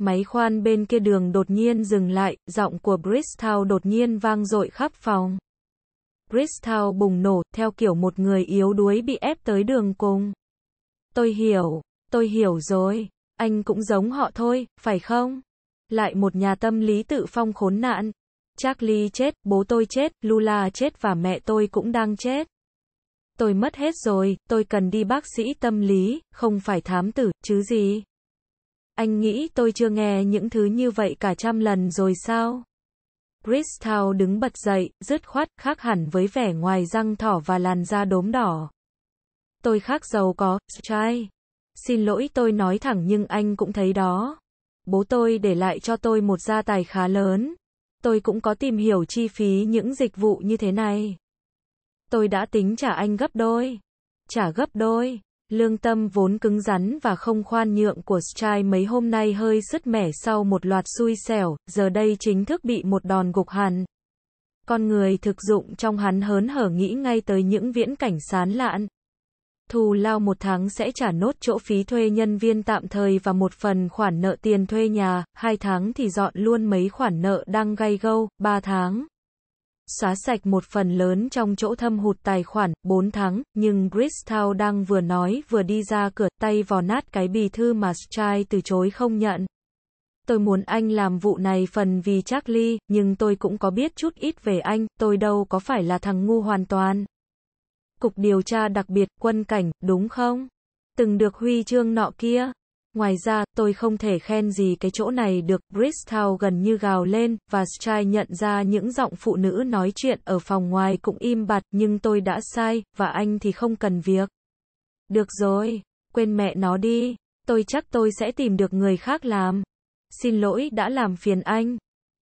Máy khoan bên kia đường đột nhiên dừng lại, giọng của Bristow đột nhiên vang dội khắp phòng. Bristow bùng nổ, theo kiểu một người yếu đuối bị ép tới đường cùng. Tôi hiểu, tôi hiểu rồi, anh cũng giống họ thôi, phải không? Lại một nhà tâm lý tự phong khốn nạn. Charlie chết, bố tôi chết, Lula chết và mẹ tôi cũng đang chết. Tôi mất hết rồi, tôi cần đi bác sĩ tâm lý, không phải thám tử, chứ gì. Anh nghĩ tôi chưa nghe những thứ như vậy cả trăm lần rồi sao? Chris đứng bật dậy, dứt khoát, khác hẳn với vẻ ngoài răng thỏ và làn da đốm đỏ. Tôi khác giàu có, trai. Xin lỗi tôi nói thẳng nhưng anh cũng thấy đó. Bố tôi để lại cho tôi một gia tài khá lớn. Tôi cũng có tìm hiểu chi phí những dịch vụ như thế này. Tôi đã tính trả anh gấp đôi. Trả gấp đôi. Lương tâm vốn cứng rắn và không khoan nhượng của Strai mấy hôm nay hơi sứt mẻ sau một loạt xui xẻo, giờ đây chính thức bị một đòn gục hẳn. Con người thực dụng trong hắn hớn hở nghĩ ngay tới những viễn cảnh sán lạn. Thù lao một tháng sẽ trả nốt chỗ phí thuê nhân viên tạm thời và một phần khoản nợ tiền thuê nhà, hai tháng thì dọn luôn mấy khoản nợ đang gây gâu, ba tháng xóa sạch một phần lớn trong chỗ thâm hụt tài khoản, 4 tháng, nhưng Gristow đang vừa nói vừa đi ra cửa, tay vò nát cái bì thư mà Strai từ chối không nhận. Tôi muốn anh làm vụ này phần vì Charlie, nhưng tôi cũng có biết chút ít về anh, tôi đâu có phải là thằng ngu hoàn toàn. Cục điều tra đặc biệt, quân cảnh, đúng không? Từng được huy chương nọ kia. Ngoài ra, tôi không thể khen gì cái chỗ này được, Bristow gần như gào lên, và Stry nhận ra những giọng phụ nữ nói chuyện ở phòng ngoài cũng im bặt, nhưng tôi đã sai, và anh thì không cần việc. Được rồi, quên mẹ nó đi, tôi chắc tôi sẽ tìm được người khác làm. Xin lỗi đã làm phiền anh.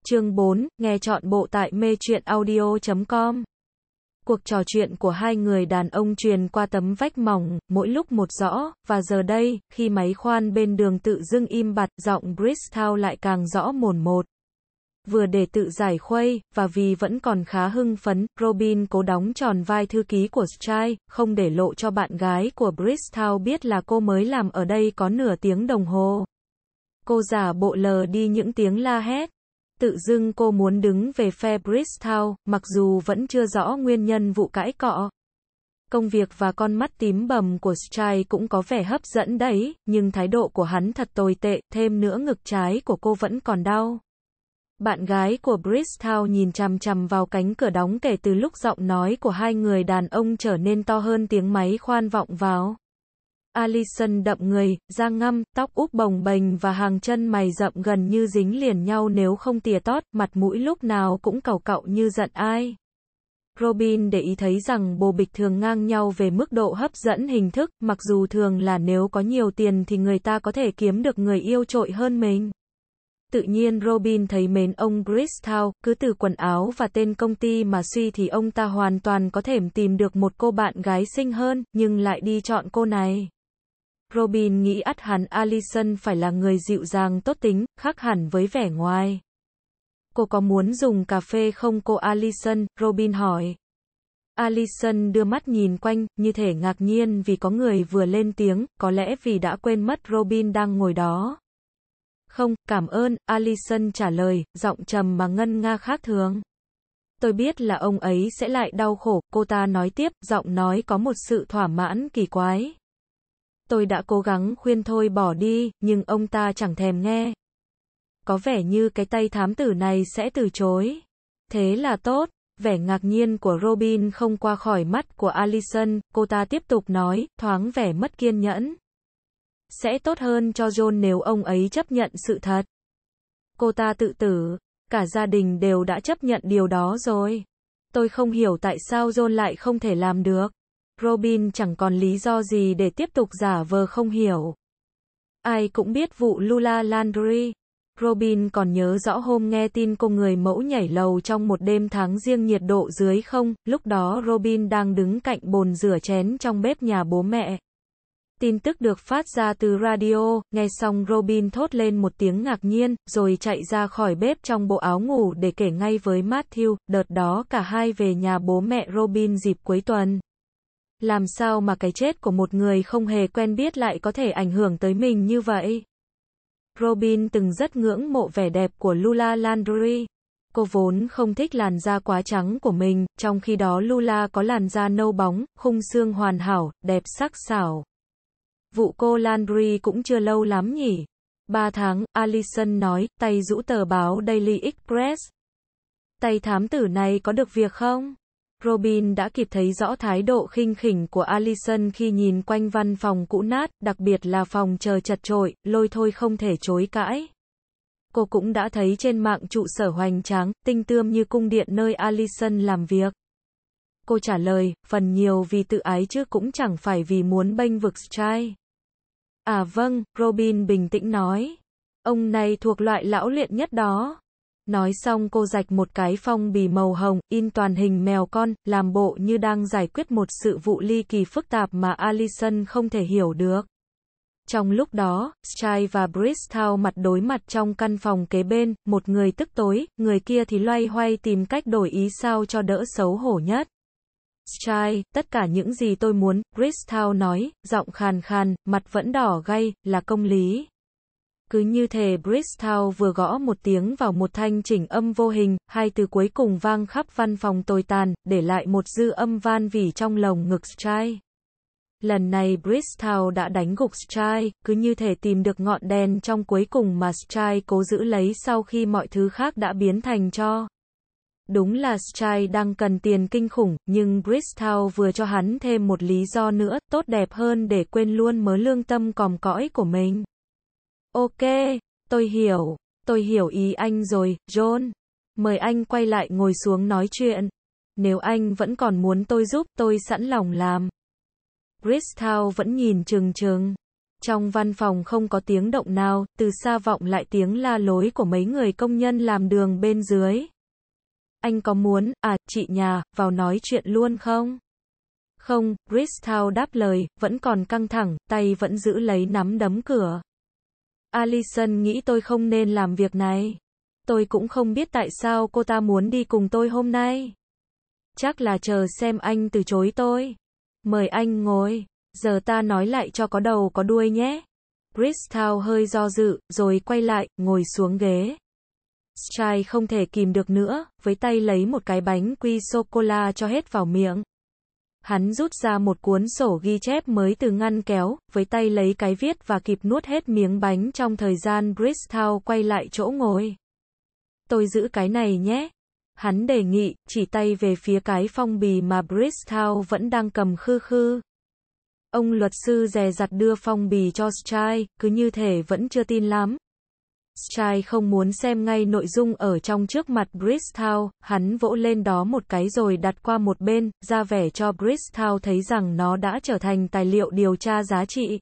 Chương 4, nghe chọn bộ tại mê audio.com Cuộc trò chuyện của hai người đàn ông truyền qua tấm vách mỏng, mỗi lúc một rõ, và giờ đây, khi máy khoan bên đường tự dưng im bặt, giọng Bristow lại càng rõ mồn một. Vừa để tự giải khuây, và vì vẫn còn khá hưng phấn, Robin cố đóng tròn vai thư ký của stry không để lộ cho bạn gái của Bristow biết là cô mới làm ở đây có nửa tiếng đồng hồ. Cô giả bộ lờ đi những tiếng la hét, tự dưng cô muốn đứng về phe Bristol, mặc dù vẫn chưa rõ nguyên nhân vụ cãi cọ. Công việc và con mắt tím bầm của Strai cũng có vẻ hấp dẫn đấy, nhưng thái độ của hắn thật tồi tệ, thêm nữa ngực trái của cô vẫn còn đau. Bạn gái của Bristol nhìn chằm chằm vào cánh cửa đóng kể từ lúc giọng nói của hai người đàn ông trở nên to hơn tiếng máy khoan vọng vào. Alison đậm người, da ngăm, tóc úp bồng bềnh và hàng chân mày rậm gần như dính liền nhau nếu không tìa tót, mặt mũi lúc nào cũng cẩu cậu như giận ai. Robin để ý thấy rằng bồ bịch thường ngang nhau về mức độ hấp dẫn hình thức, mặc dù thường là nếu có nhiều tiền thì người ta có thể kiếm được người yêu trội hơn mình. Tự nhiên Robin thấy mến ông Bristow, cứ từ quần áo và tên công ty mà suy thì ông ta hoàn toàn có thể tìm được một cô bạn gái xinh hơn, nhưng lại đi chọn cô này. Robin nghĩ ắt hẳn Allison phải là người dịu dàng tốt tính, khác hẳn với vẻ ngoài. Cô có muốn dùng cà phê không cô Allison? Robin hỏi. Allison đưa mắt nhìn quanh, như thể ngạc nhiên vì có người vừa lên tiếng, có lẽ vì đã quên mất Robin đang ngồi đó. Không, cảm ơn, Allison trả lời, giọng trầm mà ngân nga khác thường. Tôi biết là ông ấy sẽ lại đau khổ, cô ta nói tiếp, giọng nói có một sự thỏa mãn kỳ quái tôi đã cố gắng khuyên thôi bỏ đi, nhưng ông ta chẳng thèm nghe. Có vẻ như cái tay thám tử này sẽ từ chối. Thế là tốt, vẻ ngạc nhiên của Robin không qua khỏi mắt của Allison, cô ta tiếp tục nói, thoáng vẻ mất kiên nhẫn. Sẽ tốt hơn cho John nếu ông ấy chấp nhận sự thật. Cô ta tự tử, cả gia đình đều đã chấp nhận điều đó rồi. Tôi không hiểu tại sao John lại không thể làm được. Robin chẳng còn lý do gì để tiếp tục giả vờ không hiểu. Ai cũng biết vụ Lula Landry. Robin còn nhớ rõ hôm nghe tin cô người mẫu nhảy lầu trong một đêm tháng riêng nhiệt độ dưới không, lúc đó Robin đang đứng cạnh bồn rửa chén trong bếp nhà bố mẹ. Tin tức được phát ra từ radio, nghe xong Robin thốt lên một tiếng ngạc nhiên, rồi chạy ra khỏi bếp trong bộ áo ngủ để kể ngay với Matthew, đợt đó cả hai về nhà bố mẹ Robin dịp cuối tuần. Làm sao mà cái chết của một người không hề quen biết lại có thể ảnh hưởng tới mình như vậy? Robin từng rất ngưỡng mộ vẻ đẹp của Lula Landry. Cô vốn không thích làn da quá trắng của mình, trong khi đó Lula có làn da nâu bóng, khung xương hoàn hảo, đẹp sắc sảo. Vụ cô Landry cũng chưa lâu lắm nhỉ. Ba tháng, Allison nói, tay rũ tờ báo Daily Express. Tay thám tử này có được việc không? Robin đã kịp thấy rõ thái độ khinh khỉnh của Allison khi nhìn quanh văn phòng cũ nát, đặc biệt là phòng chờ chật trội, lôi thôi không thể chối cãi. Cô cũng đã thấy trên mạng trụ sở hoành tráng, tinh tươm như cung điện nơi Allison làm việc. Cô trả lời, phần nhiều vì tự ái chứ cũng chẳng phải vì muốn bênh vực trai. À vâng, Robin bình tĩnh nói. Ông này thuộc loại lão luyện nhất đó. Nói xong cô rạch một cái phong bì màu hồng, in toàn hình mèo con, làm bộ như đang giải quyết một sự vụ ly kỳ phức tạp mà Allison không thể hiểu được. Trong lúc đó, Strai và Bristow mặt đối mặt trong căn phòng kế bên, một người tức tối, người kia thì loay hoay tìm cách đổi ý sao cho đỡ xấu hổ nhất. Strai, tất cả những gì tôi muốn, Bristow nói, giọng khàn khàn, mặt vẫn đỏ gay, là công lý cứ như thể Bristow vừa gõ một tiếng vào một thanh chỉnh âm vô hình, hai từ cuối cùng vang khắp văn phòng tồi tàn, để lại một dư âm van vỉ trong lồng ngực Strai. Lần này Bristow đã đánh gục Strai, cứ như thể tìm được ngọn đèn trong cuối cùng mà Strai cố giữ lấy sau khi mọi thứ khác đã biến thành cho. Đúng là Strai đang cần tiền kinh khủng, nhưng Bristow vừa cho hắn thêm một lý do nữa, tốt đẹp hơn để quên luôn mớ lương tâm còm cõi của mình. Ok, tôi hiểu, tôi hiểu ý anh rồi, John. Mời anh quay lại ngồi xuống nói chuyện. Nếu anh vẫn còn muốn tôi giúp, tôi sẵn lòng làm. Bristow vẫn nhìn chừng chừng. Trong văn phòng không có tiếng động nào, từ xa vọng lại tiếng la lối của mấy người công nhân làm đường bên dưới. Anh có muốn, à, chị nhà, vào nói chuyện luôn không? Không, Bristow đáp lời, vẫn còn căng thẳng, tay vẫn giữ lấy nắm đấm cửa. Alison nghĩ tôi không nên làm việc này. Tôi cũng không biết tại sao cô ta muốn đi cùng tôi hôm nay. Chắc là chờ xem anh từ chối tôi. Mời anh ngồi, giờ ta nói lại cho có đầu có đuôi nhé. Bristow hơi do dự, rồi quay lại, ngồi xuống ghế. Strai không thể kìm được nữa, với tay lấy một cái bánh quy sô-cô-la cho hết vào miệng. Hắn rút ra một cuốn sổ ghi chép mới từ ngăn kéo, với tay lấy cái viết và kịp nuốt hết miếng bánh trong thời gian Bristow quay lại chỗ ngồi. Tôi giữ cái này nhé. Hắn đề nghị, chỉ tay về phía cái phong bì mà Bristow vẫn đang cầm khư khư. Ông luật sư dè dặt đưa phong bì cho Strai, cứ như thể vẫn chưa tin lắm, Strai không muốn xem ngay nội dung ở trong trước mặt Bristow, hắn vỗ lên đó một cái rồi đặt qua một bên, ra vẻ cho Bristow thấy rằng nó đã trở thành tài liệu điều tra giá trị.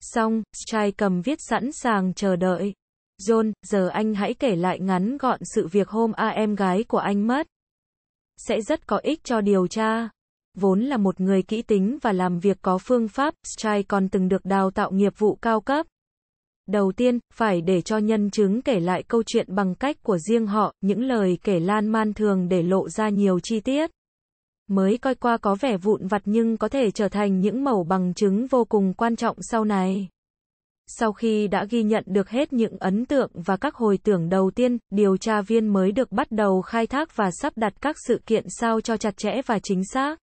Xong, Strai cầm viết sẵn sàng chờ đợi. John, giờ anh hãy kể lại ngắn gọn sự việc hôm a em gái của anh mất. Sẽ rất có ích cho điều tra. Vốn là một người kỹ tính và làm việc có phương pháp, Strai còn từng được đào tạo nghiệp vụ cao cấp. Đầu tiên, phải để cho nhân chứng kể lại câu chuyện bằng cách của riêng họ, những lời kể lan man thường để lộ ra nhiều chi tiết. Mới coi qua có vẻ vụn vặt nhưng có thể trở thành những mẩu bằng chứng vô cùng quan trọng sau này. Sau khi đã ghi nhận được hết những ấn tượng và các hồi tưởng đầu tiên, điều tra viên mới được bắt đầu khai thác và sắp đặt các sự kiện sao cho chặt chẽ và chính xác.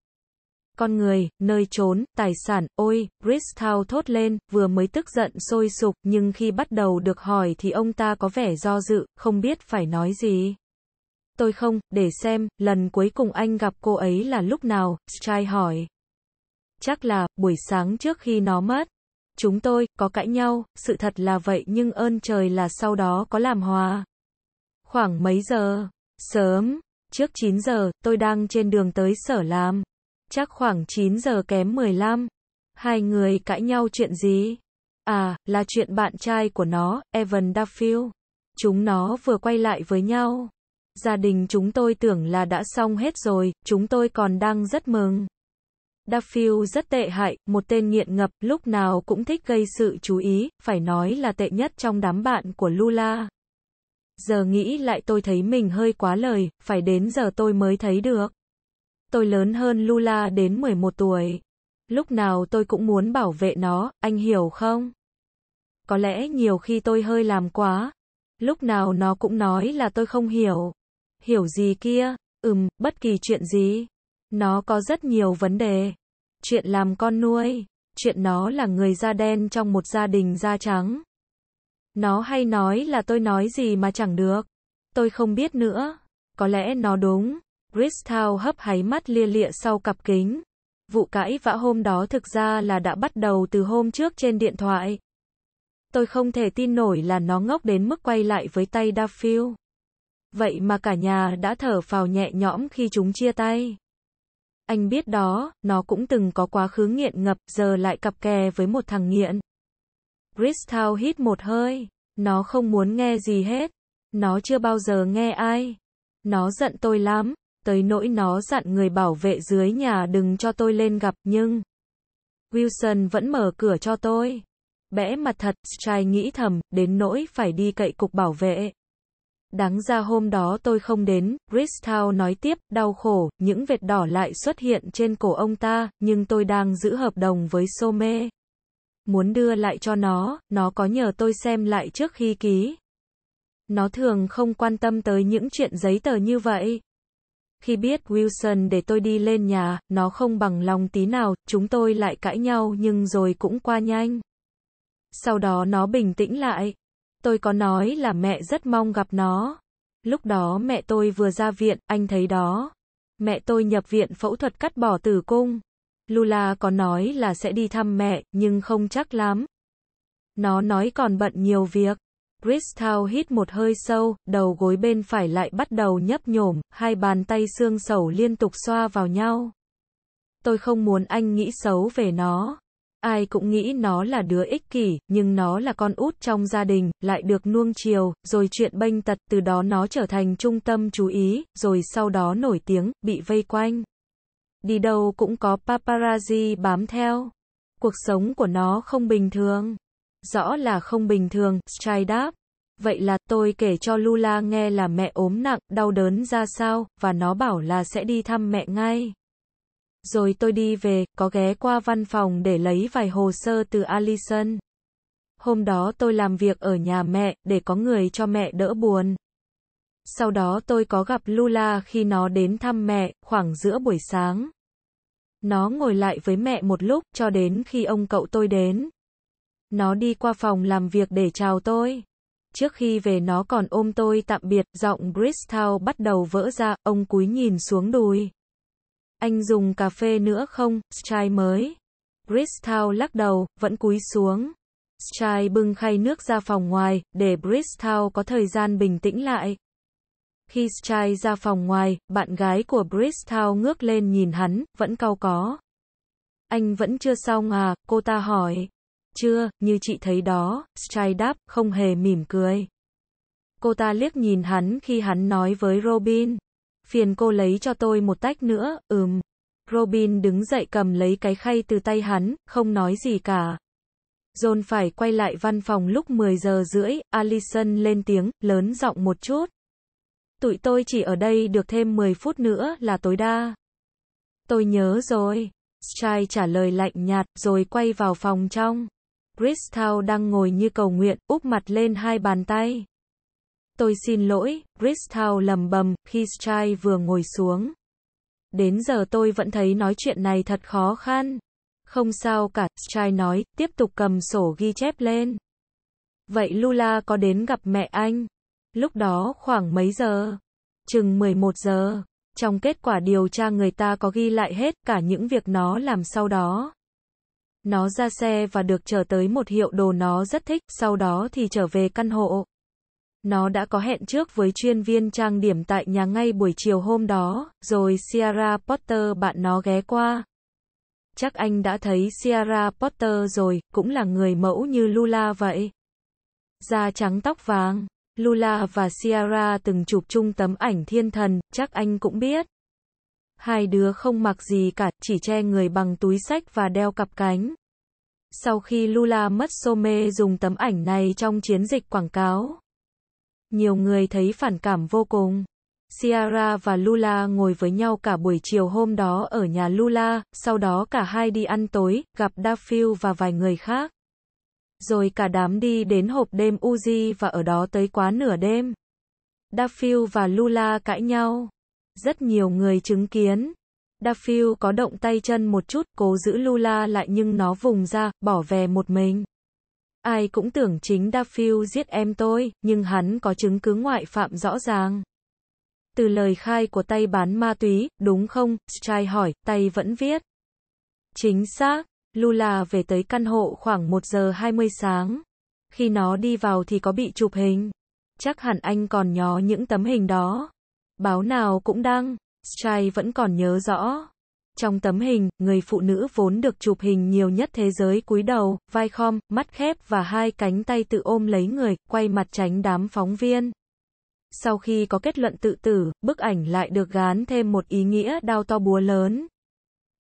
Con người, nơi trốn, tài sản, ôi, Bristow thốt lên, vừa mới tức giận sôi sục, nhưng khi bắt đầu được hỏi thì ông ta có vẻ do dự, không biết phải nói gì. Tôi không, để xem, lần cuối cùng anh gặp cô ấy là lúc nào, stry hỏi. Chắc là, buổi sáng trước khi nó mất. Chúng tôi, có cãi nhau, sự thật là vậy nhưng ơn trời là sau đó có làm hòa. Khoảng mấy giờ? Sớm, trước 9 giờ, tôi đang trên đường tới sở làm. Chắc khoảng 9 giờ kém 15. Hai người cãi nhau chuyện gì? À, là chuyện bạn trai của nó, Evan Duffield. Chúng nó vừa quay lại với nhau. Gia đình chúng tôi tưởng là đã xong hết rồi, chúng tôi còn đang rất mừng. Duffield rất tệ hại, một tên nghiện ngập, lúc nào cũng thích gây sự chú ý, phải nói là tệ nhất trong đám bạn của Lula. Giờ nghĩ lại tôi thấy mình hơi quá lời, phải đến giờ tôi mới thấy được tôi lớn hơn Lula đến 11 tuổi. Lúc nào tôi cũng muốn bảo vệ nó, anh hiểu không? Có lẽ nhiều khi tôi hơi làm quá. Lúc nào nó cũng nói là tôi không hiểu. Hiểu gì kia? Ừm, bất kỳ chuyện gì. Nó có rất nhiều vấn đề. Chuyện làm con nuôi, chuyện nó là người da đen trong một gia đình da trắng. Nó hay nói là tôi nói gì mà chẳng được. Tôi không biết nữa. Có lẽ nó đúng. Chris hấp háy mắt lia lịa sau cặp kính. Vụ cãi vã hôm đó thực ra là đã bắt đầu từ hôm trước trên điện thoại. Tôi không thể tin nổi là nó ngốc đến mức quay lại với tay Daffield. Vậy mà cả nhà đã thở phào nhẹ nhõm khi chúng chia tay. Anh biết đó, nó cũng từng có quá khứ nghiện ngập, giờ lại cặp kè với một thằng nghiện. Chris hít một hơi. Nó không muốn nghe gì hết. Nó chưa bao giờ nghe ai. Nó giận tôi lắm tới nỗi nó dặn người bảo vệ dưới nhà đừng cho tôi lên gặp, nhưng Wilson vẫn mở cửa cho tôi. Bẽ mặt thật, trai nghĩ thầm, đến nỗi phải đi cậy cục bảo vệ. Đáng ra hôm đó tôi không đến, Bristow nói tiếp, đau khổ, những vệt đỏ lại xuất hiện trên cổ ông ta, nhưng tôi đang giữ hợp đồng với somme Muốn đưa lại cho nó, nó có nhờ tôi xem lại trước khi ký. Nó thường không quan tâm tới những chuyện giấy tờ như vậy. Khi biết Wilson để tôi đi lên nhà, nó không bằng lòng tí nào, chúng tôi lại cãi nhau nhưng rồi cũng qua nhanh. Sau đó nó bình tĩnh lại. Tôi có nói là mẹ rất mong gặp nó. Lúc đó mẹ tôi vừa ra viện, anh thấy đó. Mẹ tôi nhập viện phẫu thuật cắt bỏ tử cung. Lula có nói là sẽ đi thăm mẹ, nhưng không chắc lắm. Nó nói còn bận nhiều việc. Chris hít một hơi sâu, đầu gối bên phải lại bắt đầu nhấp nhổm, hai bàn tay xương sầu liên tục xoa vào nhau. Tôi không muốn anh nghĩ xấu về nó. Ai cũng nghĩ nó là đứa ích kỷ, nhưng nó là con út trong gia đình, lại được nuông chiều, rồi chuyện bênh tật, từ đó nó trở thành trung tâm chú ý, rồi sau đó nổi tiếng, bị vây quanh. Đi đâu cũng có paparazzi bám theo. Cuộc sống của nó không bình thường rõ là không bình thường, trai đáp. Vậy là tôi kể cho Lula nghe là mẹ ốm nặng, đau đớn ra sao, và nó bảo là sẽ đi thăm mẹ ngay. Rồi tôi đi về, có ghé qua văn phòng để lấy vài hồ sơ từ Allison. Hôm đó tôi làm việc ở nhà mẹ, để có người cho mẹ đỡ buồn. Sau đó tôi có gặp Lula khi nó đến thăm mẹ, khoảng giữa buổi sáng. Nó ngồi lại với mẹ một lúc, cho đến khi ông cậu tôi đến. Nó đi qua phòng làm việc để chào tôi. Trước khi về nó còn ôm tôi tạm biệt, giọng Bristow bắt đầu vỡ ra, ông cúi nhìn xuống đùi. Anh dùng cà phê nữa không, chai mới. Bristow lắc đầu, vẫn cúi xuống. Chai bưng khay nước ra phòng ngoài, để Bristow có thời gian bình tĩnh lại. Khi Chai ra phòng ngoài, bạn gái của Bristow ngước lên nhìn hắn, vẫn cau có. Anh vẫn chưa xong à, cô ta hỏi. Chưa, như chị thấy đó, Stray đáp, không hề mỉm cười. Cô ta liếc nhìn hắn khi hắn nói với Robin. Phiền cô lấy cho tôi một tách nữa, ừm. Robin đứng dậy cầm lấy cái khay từ tay hắn, không nói gì cả. John phải quay lại văn phòng lúc 10 giờ rưỡi, Allison lên tiếng, lớn giọng một chút. Tụi tôi chỉ ở đây được thêm 10 phút nữa là tối đa. Tôi nhớ rồi. Stray trả lời lạnh nhạt, rồi quay vào phòng trong. Chris đang ngồi như cầu nguyện, úp mặt lên hai bàn tay. Tôi xin lỗi, Chris lầm bầm, khi Strai vừa ngồi xuống. Đến giờ tôi vẫn thấy nói chuyện này thật khó khăn. Không sao cả, Strai nói, tiếp tục cầm sổ ghi chép lên. Vậy Lula có đến gặp mẹ anh? Lúc đó khoảng mấy giờ? Chừng 11 giờ. Trong kết quả điều tra người ta có ghi lại hết cả những việc nó làm sau đó. Nó ra xe và được chở tới một hiệu đồ nó rất thích, sau đó thì trở về căn hộ. Nó đã có hẹn trước với chuyên viên trang điểm tại nhà ngay buổi chiều hôm đó, rồi Sierra Potter bạn nó ghé qua. Chắc anh đã thấy Sierra Potter rồi, cũng là người mẫu như Lula vậy. Da trắng tóc vàng, Lula và Sierra từng chụp chung tấm ảnh thiên thần, chắc anh cũng biết. Hai đứa không mặc gì cả, chỉ che người bằng túi sách và đeo cặp cánh. Sau khi Lula mất sô mê dùng tấm ảnh này trong chiến dịch quảng cáo, nhiều người thấy phản cảm vô cùng. Ciara và Lula ngồi với nhau cả buổi chiều hôm đó ở nhà Lula, sau đó cả hai đi ăn tối, gặp Daphil và vài người khác. Rồi cả đám đi đến hộp đêm Uzi và ở đó tới quá nửa đêm. Daphil và Lula cãi nhau. Rất nhiều người chứng kiến. Daphne có động tay chân một chút, cố giữ Lula lại nhưng nó vùng ra, bỏ về một mình. Ai cũng tưởng chính Daphne giết em tôi, nhưng hắn có chứng cứ ngoại phạm rõ ràng. Từ lời khai của tay bán ma túy, đúng không? Strai hỏi, tay vẫn viết. Chính xác, Lula về tới căn hộ khoảng 1 giờ 20 sáng. Khi nó đi vào thì có bị chụp hình. Chắc hẳn anh còn nhó những tấm hình đó. Báo nào cũng đăng. Stray vẫn còn nhớ rõ. Trong tấm hình, người phụ nữ vốn được chụp hình nhiều nhất thế giới cúi đầu, vai khom, mắt khép và hai cánh tay tự ôm lấy người, quay mặt tránh đám phóng viên. Sau khi có kết luận tự tử, bức ảnh lại được gán thêm một ý nghĩa đau to búa lớn.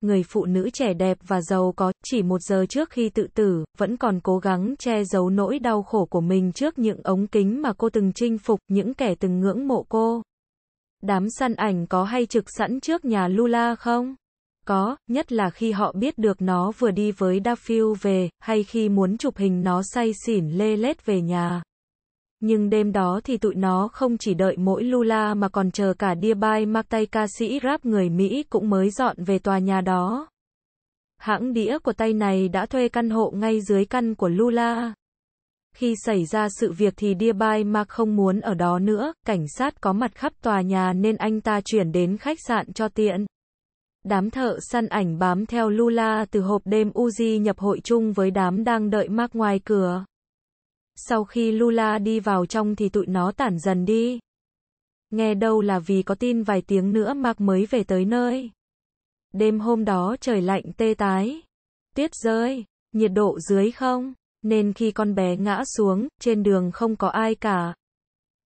Người phụ nữ trẻ đẹp và giàu có, chỉ một giờ trước khi tự tử, vẫn còn cố gắng che giấu nỗi đau khổ của mình trước những ống kính mà cô từng chinh phục, những kẻ từng ngưỡng mộ cô. Đám săn ảnh có hay trực sẵn trước nhà Lula không? Có, nhất là khi họ biết được nó vừa đi với Dafil về, hay khi muốn chụp hình nó say xỉn lê lết về nhà. Nhưng đêm đó thì tụi nó không chỉ đợi mỗi Lula mà còn chờ cả Diaby Mactay ca sĩ rap người Mỹ cũng mới dọn về tòa nhà đó. Hãng đĩa của tay này đã thuê căn hộ ngay dưới căn của Lula. Khi xảy ra sự việc thì Dearby mà không muốn ở đó nữa, cảnh sát có mặt khắp tòa nhà nên anh ta chuyển đến khách sạn cho tiện. Đám thợ săn ảnh bám theo Lula từ hộp đêm Uzi nhập hội chung với đám đang đợi Mark ngoài cửa. Sau khi Lula đi vào trong thì tụi nó tản dần đi. Nghe đâu là vì có tin vài tiếng nữa Mark mới về tới nơi. Đêm hôm đó trời lạnh tê tái. Tuyết rơi, nhiệt độ dưới không nên khi con bé ngã xuống, trên đường không có ai cả.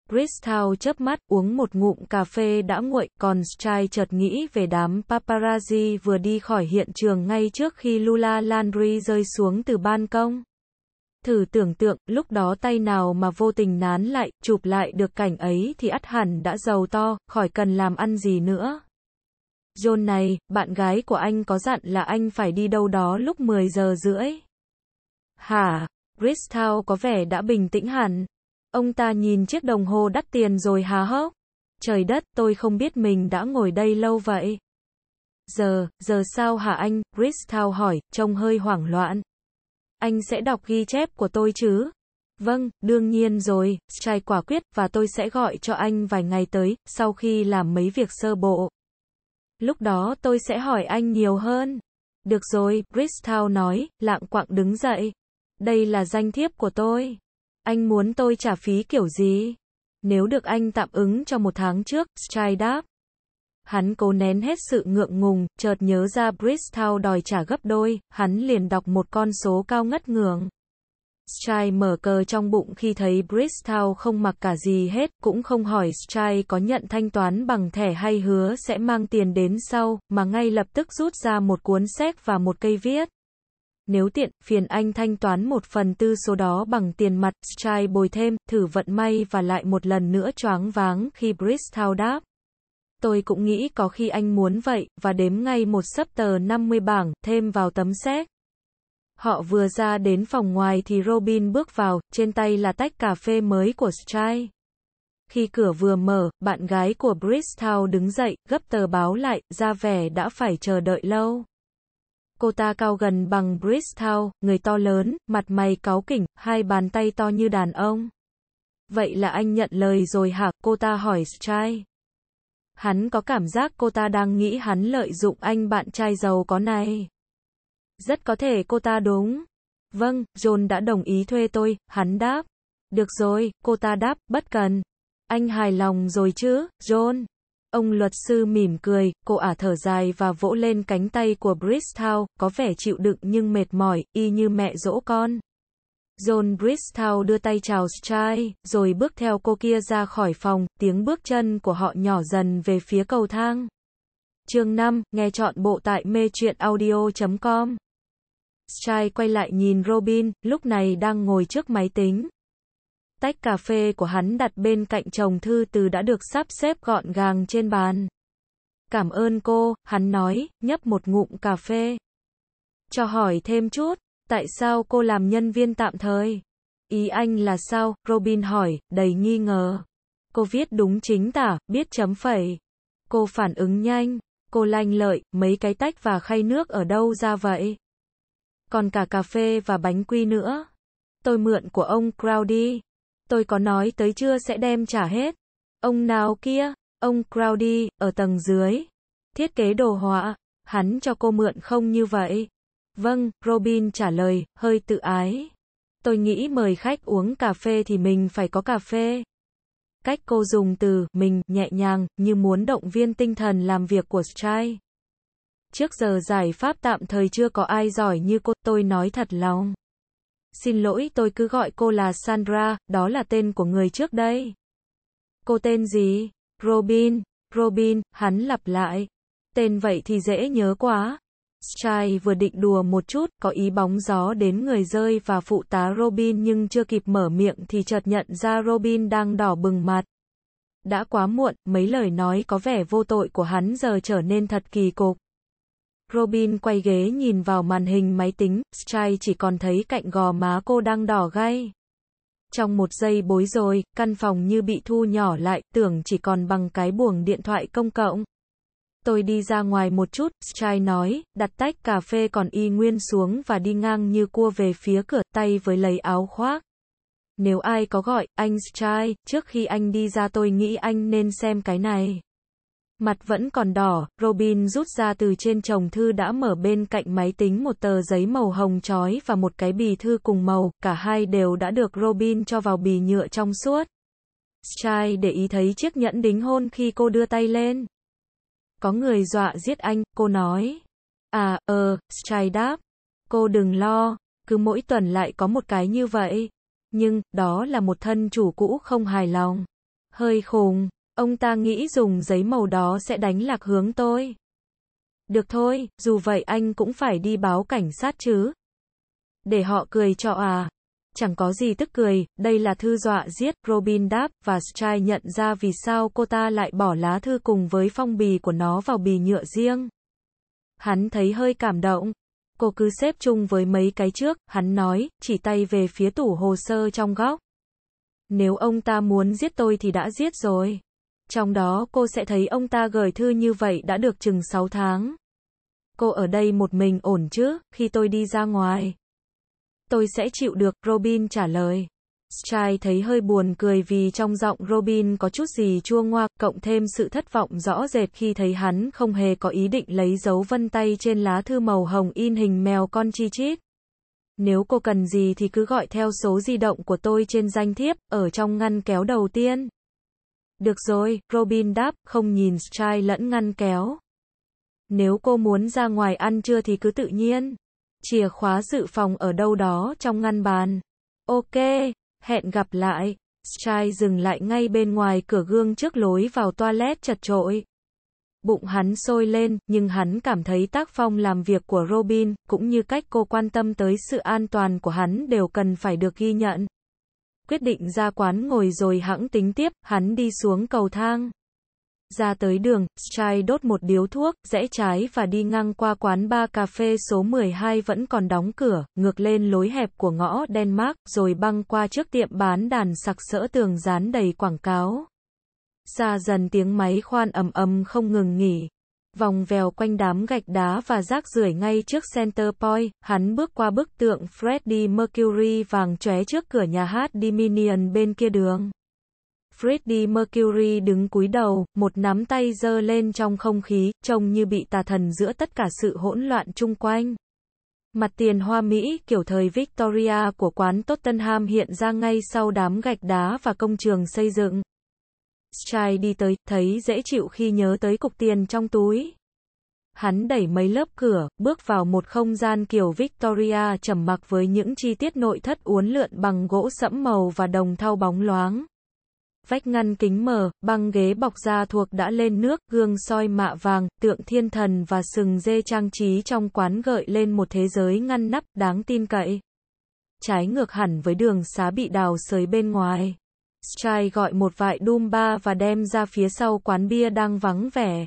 Bristow chớp mắt uống một ngụm cà phê đã nguội, còn Strai chợt nghĩ về đám paparazzi vừa đi khỏi hiện trường ngay trước khi Lula Landry rơi xuống từ ban công. Thử tưởng tượng, lúc đó tay nào mà vô tình nán lại, chụp lại được cảnh ấy thì ắt hẳn đã giàu to, khỏi cần làm ăn gì nữa. John này, bạn gái của anh có dặn là anh phải đi đâu đó lúc 10 giờ rưỡi. Hả? Bristow có vẻ đã bình tĩnh hẳn. Ông ta nhìn chiếc đồng hồ đắt tiền rồi há hốc. Trời đất, tôi không biết mình đã ngồi đây lâu vậy. Giờ, giờ sao hả anh? Bristow hỏi, trông hơi hoảng loạn. Anh sẽ đọc ghi chép của tôi chứ? Vâng, đương nhiên rồi, Strai quả quyết, và tôi sẽ gọi cho anh vài ngày tới, sau khi làm mấy việc sơ bộ. Lúc đó tôi sẽ hỏi anh nhiều hơn. Được rồi, Bristow nói, lạng quạng đứng dậy. Đây là danh thiếp của tôi. Anh muốn tôi trả phí kiểu gì? Nếu được anh tạm ứng cho một tháng trước, Stray đáp. Hắn cố nén hết sự ngượng ngùng, chợt nhớ ra Bristow đòi trả gấp đôi, hắn liền đọc một con số cao ngất ngường. Stray mở cờ trong bụng khi thấy Bristow không mặc cả gì hết, cũng không hỏi Stray có nhận thanh toán bằng thẻ hay hứa sẽ mang tiền đến sau, mà ngay lập tức rút ra một cuốn sách và một cây viết nếu tiện, phiền anh thanh toán một phần tư số đó bằng tiền mặt, trai bồi thêm, thử vận may và lại một lần nữa choáng váng khi Bristow đáp. Tôi cũng nghĩ có khi anh muốn vậy, và đếm ngay một sấp tờ 50 bảng, thêm vào tấm séc. Họ vừa ra đến phòng ngoài thì Robin bước vào, trên tay là tách cà phê mới của Strai. Khi cửa vừa mở, bạn gái của Bristow đứng dậy, gấp tờ báo lại, ra vẻ đã phải chờ đợi lâu cô ta cao gần bằng Bristow, người to lớn, mặt mày cáu kỉnh, hai bàn tay to như đàn ông. Vậy là anh nhận lời rồi hả, cô ta hỏi Strai. Hắn có cảm giác cô ta đang nghĩ hắn lợi dụng anh bạn trai giàu có này. Rất có thể cô ta đúng. Vâng, John đã đồng ý thuê tôi, hắn đáp. Được rồi, cô ta đáp, bất cần. Anh hài lòng rồi chứ, John? Ông luật sư mỉm cười, cô ả thở dài và vỗ lên cánh tay của Bristow, có vẻ chịu đựng nhưng mệt mỏi, y như mẹ dỗ con. John Bristow đưa tay chào Strai, rồi bước theo cô kia ra khỏi phòng, tiếng bước chân của họ nhỏ dần về phía cầu thang. Chương 5, nghe chọn bộ tại mê truyện audio.com. Strai quay lại nhìn Robin, lúc này đang ngồi trước máy tính tách cà phê của hắn đặt bên cạnh chồng thư từ đã được sắp xếp gọn gàng trên bàn. Cảm ơn cô, hắn nói, nhấp một ngụm cà phê. Cho hỏi thêm chút, tại sao cô làm nhân viên tạm thời? Ý anh là sao? Robin hỏi, đầy nghi ngờ. Cô viết đúng chính tả, biết chấm phẩy. Cô phản ứng nhanh, cô lanh lợi, mấy cái tách và khay nước ở đâu ra vậy? Còn cả cà phê và bánh quy nữa. Tôi mượn của ông Crowdy tôi có nói tới chưa sẽ đem trả hết. Ông nào kia, ông Crowdy, ở tầng dưới. Thiết kế đồ họa, hắn cho cô mượn không như vậy. Vâng, Robin trả lời, hơi tự ái. Tôi nghĩ mời khách uống cà phê thì mình phải có cà phê. Cách cô dùng từ mình nhẹ nhàng như muốn động viên tinh thần làm việc của stry Trước giờ giải pháp tạm thời chưa có ai giỏi như cô, tôi nói thật lòng. Xin lỗi tôi cứ gọi cô là Sandra, đó là tên của người trước đây. Cô tên gì? Robin, Robin, hắn lặp lại. Tên vậy thì dễ nhớ quá. Strai vừa định đùa một chút, có ý bóng gió đến người rơi và phụ tá Robin nhưng chưa kịp mở miệng thì chợt nhận ra Robin đang đỏ bừng mặt. Đã quá muộn, mấy lời nói có vẻ vô tội của hắn giờ trở nên thật kỳ cục. Robin quay ghế nhìn vào màn hình máy tính, Stray chỉ còn thấy cạnh gò má cô đang đỏ gay. Trong một giây bối rồi, căn phòng như bị thu nhỏ lại, tưởng chỉ còn bằng cái buồng điện thoại công cộng. Tôi đi ra ngoài một chút, Stray nói, đặt tách cà phê còn y nguyên xuống và đi ngang như cua về phía cửa tay với lấy áo khoác. Nếu ai có gọi, anh Stray, trước khi anh đi ra tôi nghĩ anh nên xem cái này. Mặt vẫn còn đỏ, Robin rút ra từ trên chồng thư đã mở bên cạnh máy tính một tờ giấy màu hồng chói và một cái bì thư cùng màu, cả hai đều đã được Robin cho vào bì nhựa trong suốt. Strai để ý thấy chiếc nhẫn đính hôn khi cô đưa tay lên. Có người dọa giết anh, cô nói. À, ờ, Strai đáp. Cô đừng lo, cứ mỗi tuần lại có một cái như vậy. Nhưng, đó là một thân chủ cũ không hài lòng. Hơi khùng. Ông ta nghĩ dùng giấy màu đó sẽ đánh lạc hướng tôi. Được thôi, dù vậy anh cũng phải đi báo cảnh sát chứ. Để họ cười cho à. Chẳng có gì tức cười, đây là thư dọa giết, Robin đáp, và Strai nhận ra vì sao cô ta lại bỏ lá thư cùng với phong bì của nó vào bì nhựa riêng. Hắn thấy hơi cảm động. Cô cứ xếp chung với mấy cái trước, hắn nói, chỉ tay về phía tủ hồ sơ trong góc. Nếu ông ta muốn giết tôi thì đã giết rồi. Trong đó cô sẽ thấy ông ta gửi thư như vậy đã được chừng 6 tháng. Cô ở đây một mình ổn chứ, khi tôi đi ra ngoài. Tôi sẽ chịu được, Robin trả lời. Strai thấy hơi buồn cười vì trong giọng Robin có chút gì chua ngoa, cộng thêm sự thất vọng rõ rệt khi thấy hắn không hề có ý định lấy dấu vân tay trên lá thư màu hồng in hình mèo con chi chít. Nếu cô cần gì thì cứ gọi theo số di động của tôi trên danh thiếp, ở trong ngăn kéo đầu tiên. Được rồi, Robin đáp, không nhìn Strai lẫn ngăn kéo. Nếu cô muốn ra ngoài ăn trưa thì cứ tự nhiên. Chìa khóa dự phòng ở đâu đó trong ngăn bàn. Ok, hẹn gặp lại. Strai dừng lại ngay bên ngoài cửa gương trước lối vào toilet chật trội. Bụng hắn sôi lên, nhưng hắn cảm thấy tác phong làm việc của Robin, cũng như cách cô quan tâm tới sự an toàn của hắn đều cần phải được ghi nhận quyết định ra quán ngồi rồi hãng tính tiếp, hắn đi xuống cầu thang. Ra tới đường, chai đốt một điếu thuốc, rẽ trái và đi ngang qua quán ba cà phê số 12 vẫn còn đóng cửa, ngược lên lối hẹp của ngõ Denmark, rồi băng qua trước tiệm bán đàn sặc sỡ tường dán đầy quảng cáo. Xa dần tiếng máy khoan ầm ầm không ngừng nghỉ vòng vèo quanh đám gạch đá và rác rưởi ngay trước Center Point, hắn bước qua bức tượng Freddie Mercury vàng chóe trước cửa nhà hát Dominion bên kia đường. Freddie Mercury đứng cúi đầu, một nắm tay giơ lên trong không khí, trông như bị tà thần giữa tất cả sự hỗn loạn chung quanh. Mặt tiền hoa Mỹ kiểu thời Victoria của quán Tottenham hiện ra ngay sau đám gạch đá và công trường xây dựng. Strai đi tới, thấy dễ chịu khi nhớ tới cục tiền trong túi. Hắn đẩy mấy lớp cửa, bước vào một không gian kiểu Victoria trầm mặc với những chi tiết nội thất uốn lượn bằng gỗ sẫm màu và đồng thau bóng loáng. Vách ngăn kính mờ, băng ghế bọc da thuộc đã lên nước, gương soi mạ vàng, tượng thiên thần và sừng dê trang trí trong quán gợi lên một thế giới ngăn nắp, đáng tin cậy. Trái ngược hẳn với đường xá bị đào sới bên ngoài. Chai gọi một vại đum ba và đem ra phía sau quán bia đang vắng vẻ.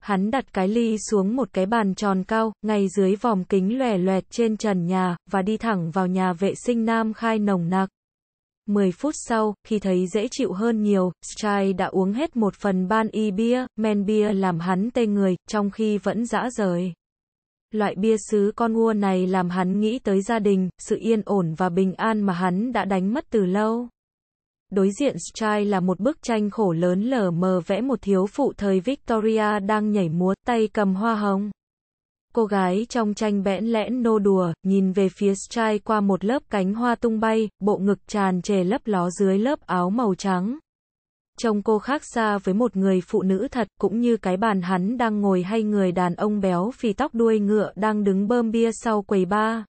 Hắn đặt cái ly xuống một cái bàn tròn cao, ngay dưới vòng kính lòe loẹt trên trần nhà, và đi thẳng vào nhà vệ sinh nam khai nồng nặc. Mười phút sau, khi thấy dễ chịu hơn nhiều, Chai đã uống hết một phần ban y bia, men bia làm hắn tê người, trong khi vẫn dã rời. Loại bia sứ con ngua này làm hắn nghĩ tới gia đình, sự yên ổn và bình an mà hắn đã đánh mất từ lâu đối diện Style là một bức tranh khổ lớn lờ mờ vẽ một thiếu phụ thời Victoria đang nhảy múa, tay cầm hoa hồng. Cô gái trong tranh bẽn lẽn nô đùa, nhìn về phía Style qua một lớp cánh hoa tung bay, bộ ngực tràn trề lấp ló dưới lớp áo màu trắng. Trông cô khác xa với một người phụ nữ thật, cũng như cái bàn hắn đang ngồi hay người đàn ông béo phì tóc đuôi ngựa đang đứng bơm bia sau quầy bar.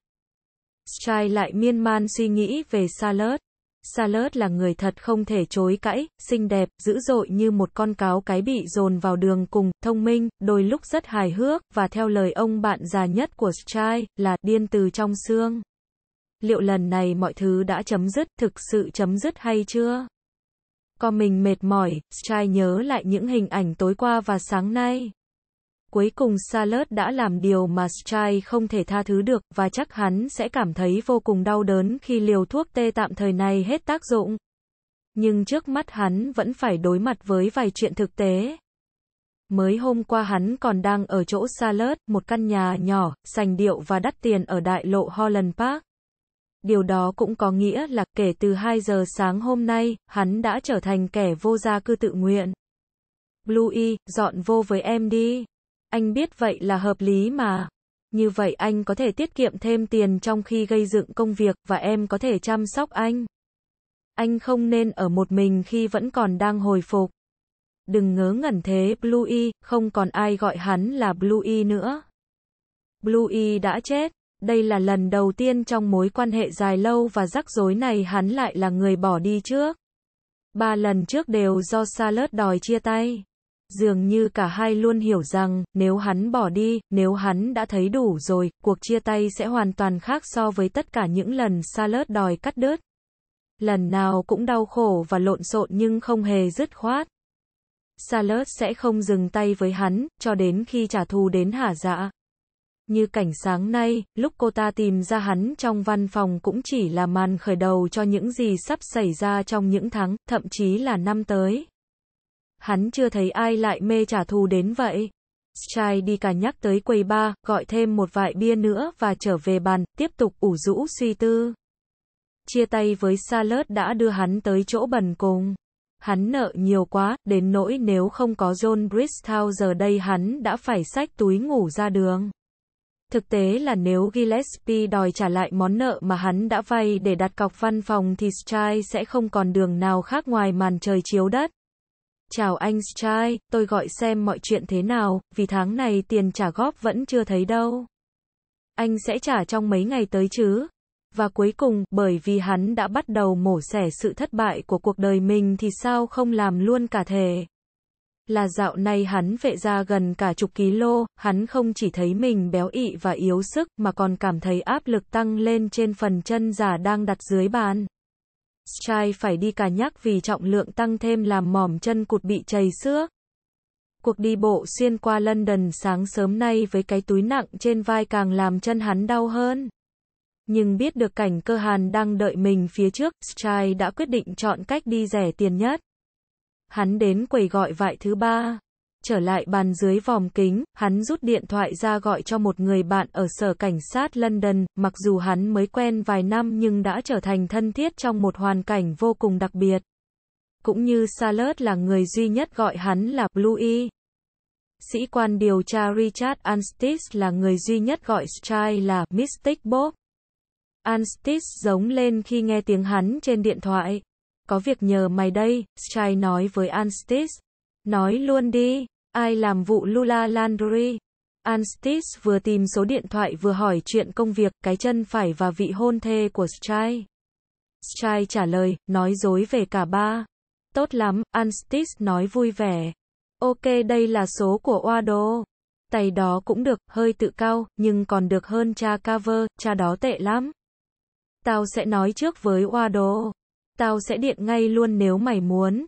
Style lại miên man suy nghĩ về salad. Salad là người thật không thể chối cãi, xinh đẹp, dữ dội như một con cáo cái bị dồn vào đường cùng, thông minh, đôi lúc rất hài hước, và theo lời ông bạn già nhất của Strai, là điên từ trong xương. Liệu lần này mọi thứ đã chấm dứt, thực sự chấm dứt hay chưa? Còn mình mệt mỏi, Strai nhớ lại những hình ảnh tối qua và sáng nay. Cuối cùng Salat đã làm điều mà Strai không thể tha thứ được, và chắc hắn sẽ cảm thấy vô cùng đau đớn khi liều thuốc tê tạm thời này hết tác dụng. Nhưng trước mắt hắn vẫn phải đối mặt với vài chuyện thực tế. Mới hôm qua hắn còn đang ở chỗ Salat, một căn nhà nhỏ, sành điệu và đắt tiền ở đại lộ Holland Park. Điều đó cũng có nghĩa là kể từ 2 giờ sáng hôm nay, hắn đã trở thành kẻ vô gia cư tự nguyện. Bluey, e, dọn vô với em đi. Anh biết vậy là hợp lý mà. Như vậy anh có thể tiết kiệm thêm tiền trong khi gây dựng công việc và em có thể chăm sóc anh. Anh không nên ở một mình khi vẫn còn đang hồi phục. Đừng ngớ ngẩn thế Bluey, e, không còn ai gọi hắn là Bluey e nữa. Bluey e đã chết. Đây là lần đầu tiên trong mối quan hệ dài lâu và rắc rối này hắn lại là người bỏ đi trước. Ba lần trước đều do Salad đòi chia tay dường như cả hai luôn hiểu rằng, nếu hắn bỏ đi, nếu hắn đã thấy đủ rồi, cuộc chia tay sẽ hoàn toàn khác so với tất cả những lần Salad đòi cắt đứt. Lần nào cũng đau khổ và lộn xộn nhưng không hề dứt khoát. Salad sẽ không dừng tay với hắn, cho đến khi trả thù đến hả dạ. Như cảnh sáng nay, lúc cô ta tìm ra hắn trong văn phòng cũng chỉ là màn khởi đầu cho những gì sắp xảy ra trong những tháng, thậm chí là năm tới hắn chưa thấy ai lại mê trả thù đến vậy. Trai đi cả nhắc tới quầy ba, gọi thêm một vài bia nữa và trở về bàn, tiếp tục ủ rũ suy tư. Chia tay với Salad đã đưa hắn tới chỗ bần cùng. Hắn nợ nhiều quá, đến nỗi nếu không có John Bristow giờ đây hắn đã phải xách túi ngủ ra đường. Thực tế là nếu Gillespie đòi trả lại món nợ mà hắn đã vay để đặt cọc văn phòng thì Strai sẽ không còn đường nào khác ngoài màn trời chiếu đất. Chào anh trai, tôi gọi xem mọi chuyện thế nào, vì tháng này tiền trả góp vẫn chưa thấy đâu. Anh sẽ trả trong mấy ngày tới chứ? Và cuối cùng, bởi vì hắn đã bắt đầu mổ xẻ sự thất bại của cuộc đời mình thì sao không làm luôn cả thề. Là dạo này hắn vệ ra gần cả chục ký lô, hắn không chỉ thấy mình béo ị và yếu sức mà còn cảm thấy áp lực tăng lên trên phần chân già đang đặt dưới bàn. Strai phải đi cà nhắc vì trọng lượng tăng thêm làm mỏm chân cụt bị chảy xước. Cuộc đi bộ xuyên qua London sáng sớm nay với cái túi nặng trên vai càng làm chân hắn đau hơn. Nhưng biết được cảnh cơ hàn đang đợi mình phía trước, Strai đã quyết định chọn cách đi rẻ tiền nhất. Hắn đến quầy gọi vại thứ ba trở lại bàn dưới vòm kính, hắn rút điện thoại ra gọi cho một người bạn ở sở cảnh sát London, mặc dù hắn mới quen vài năm nhưng đã trở thành thân thiết trong một hoàn cảnh vô cùng đặc biệt. Cũng như Salert là người duy nhất gọi hắn là Bluey. Sĩ quan điều tra Richard Anstis là người duy nhất gọi Stry là Mystic Bob. Anstis giống lên khi nghe tiếng hắn trên điện thoại. Có việc nhờ mày đây, Stry nói với Anstis. Nói luôn đi. Ai làm vụ Lula Landry? Anstis vừa tìm số điện thoại vừa hỏi chuyện công việc, cái chân phải và vị hôn thê của Strai. Strai trả lời, nói dối về cả ba. Tốt lắm, Anstis nói vui vẻ. Ok đây là số của Oado. Tay đó cũng được, hơi tự cao, nhưng còn được hơn cha cover, cha đó tệ lắm. Tao sẽ nói trước với Oado. Tao sẽ điện ngay luôn nếu mày muốn.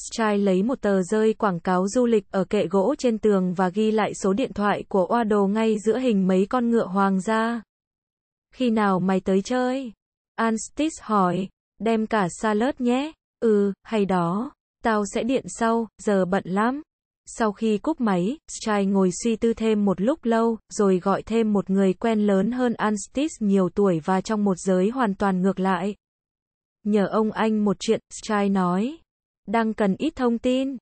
Strai lấy một tờ rơi quảng cáo du lịch ở kệ gỗ trên tường và ghi lại số điện thoại của oa ngay giữa hình mấy con ngựa hoàng gia. Khi nào mày tới chơi? Anstis hỏi, đem cả salad nhé. Ừ, hay đó. Tao sẽ điện sau, giờ bận lắm. Sau khi cúp máy, Strai ngồi suy tư thêm một lúc lâu, rồi gọi thêm một người quen lớn hơn Anstis nhiều tuổi và trong một giới hoàn toàn ngược lại. Nhờ ông anh một chuyện, Strai nói đang cần ít thông tin.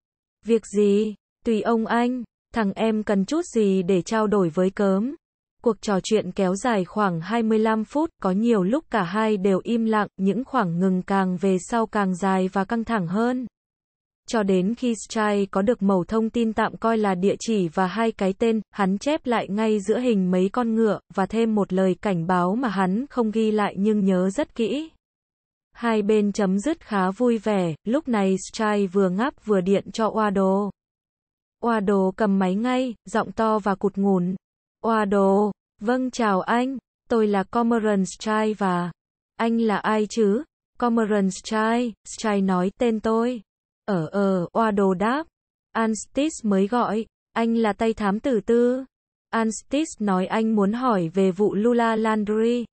Việc gì? Tùy ông anh, thằng em cần chút gì để trao đổi với cớm. Cuộc trò chuyện kéo dài khoảng 25 phút, có nhiều lúc cả hai đều im lặng, những khoảng ngừng càng về sau càng dài và căng thẳng hơn. Cho đến khi Stray có được mẩu thông tin tạm coi là địa chỉ và hai cái tên, hắn chép lại ngay giữa hình mấy con ngựa, và thêm một lời cảnh báo mà hắn không ghi lại nhưng nhớ rất kỹ. Hai bên chấm dứt khá vui vẻ, lúc này Strai vừa ngáp vừa điện cho Oado. Oado cầm máy ngay, giọng to và cụt ngùn. Oado, vâng chào anh, tôi là Cormoran Strai và... Anh là ai chứ? Cormoran Strai, Strai nói tên tôi. Ở ờ, ờ, Oado đáp. Anstis mới gọi, anh là tay thám tử tư. Anstis nói anh muốn hỏi về vụ Lula Landry.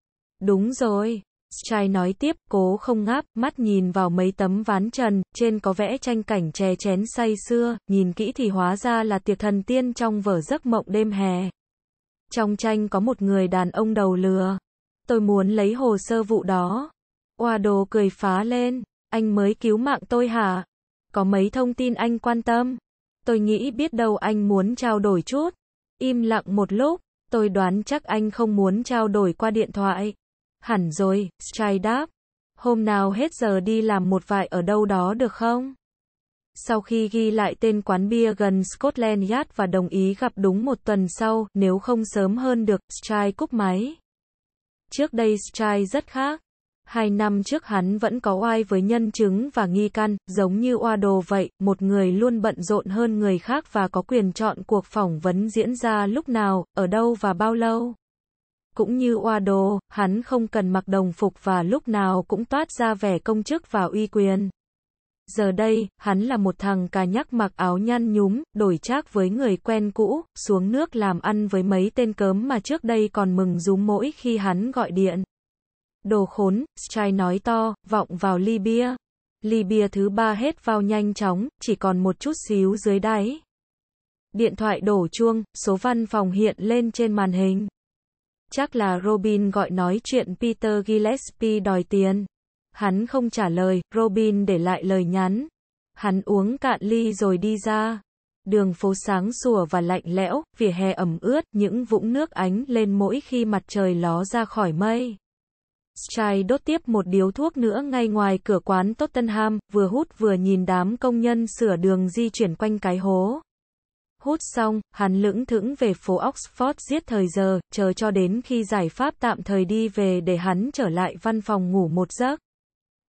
Đúng rồi, Trai nói tiếp, cố không ngáp, mắt nhìn vào mấy tấm ván trần, trên có vẽ tranh cảnh chè chén say xưa, nhìn kỹ thì hóa ra là tiệc thần tiên trong vở giấc mộng đêm hè. Trong tranh có một người đàn ông đầu lừa. Tôi muốn lấy hồ sơ vụ đó. Oa đồ cười phá lên, anh mới cứu mạng tôi hả? Có mấy thông tin anh quan tâm? Tôi nghĩ biết đâu anh muốn trao đổi chút. Im lặng một lúc, tôi đoán chắc anh không muốn trao đổi qua điện thoại. Hẳn rồi, Strai đáp. Hôm nào hết giờ đi làm một vại ở đâu đó được không? Sau khi ghi lại tên quán bia gần Scotland Yard và đồng ý gặp đúng một tuần sau, nếu không sớm hơn được, Strai cúp máy. Trước đây Strai rất khác. Hai năm trước hắn vẫn có oai với nhân chứng và nghi can, giống như oa đồ vậy, một người luôn bận rộn hơn người khác và có quyền chọn cuộc phỏng vấn diễn ra lúc nào, ở đâu và bao lâu cũng như Oado, hắn không cần mặc đồng phục và lúc nào cũng toát ra vẻ công chức và uy quyền. Giờ đây, hắn là một thằng cà nhắc mặc áo nhăn nhúm, đổi trác với người quen cũ, xuống nước làm ăn với mấy tên cớm mà trước đây còn mừng rúm mỗi khi hắn gọi điện. Đồ khốn, trai nói to, vọng vào ly bia. Ly bia thứ ba hết vào nhanh chóng, chỉ còn một chút xíu dưới đáy. Điện thoại đổ chuông, số văn phòng hiện lên trên màn hình. Chắc là Robin gọi nói chuyện Peter Gillespie đòi tiền. Hắn không trả lời, Robin để lại lời nhắn. Hắn uống cạn ly rồi đi ra. Đường phố sáng sủa và lạnh lẽo, vỉa hè ẩm ướt, những vũng nước ánh lên mỗi khi mặt trời ló ra khỏi mây. Strai đốt tiếp một điếu thuốc nữa ngay ngoài cửa quán Tottenham, vừa hút vừa nhìn đám công nhân sửa đường di chuyển quanh cái hố. Hút xong, hắn lững thững về phố Oxford giết thời giờ, chờ cho đến khi giải pháp tạm thời đi về để hắn trở lại văn phòng ngủ một giấc.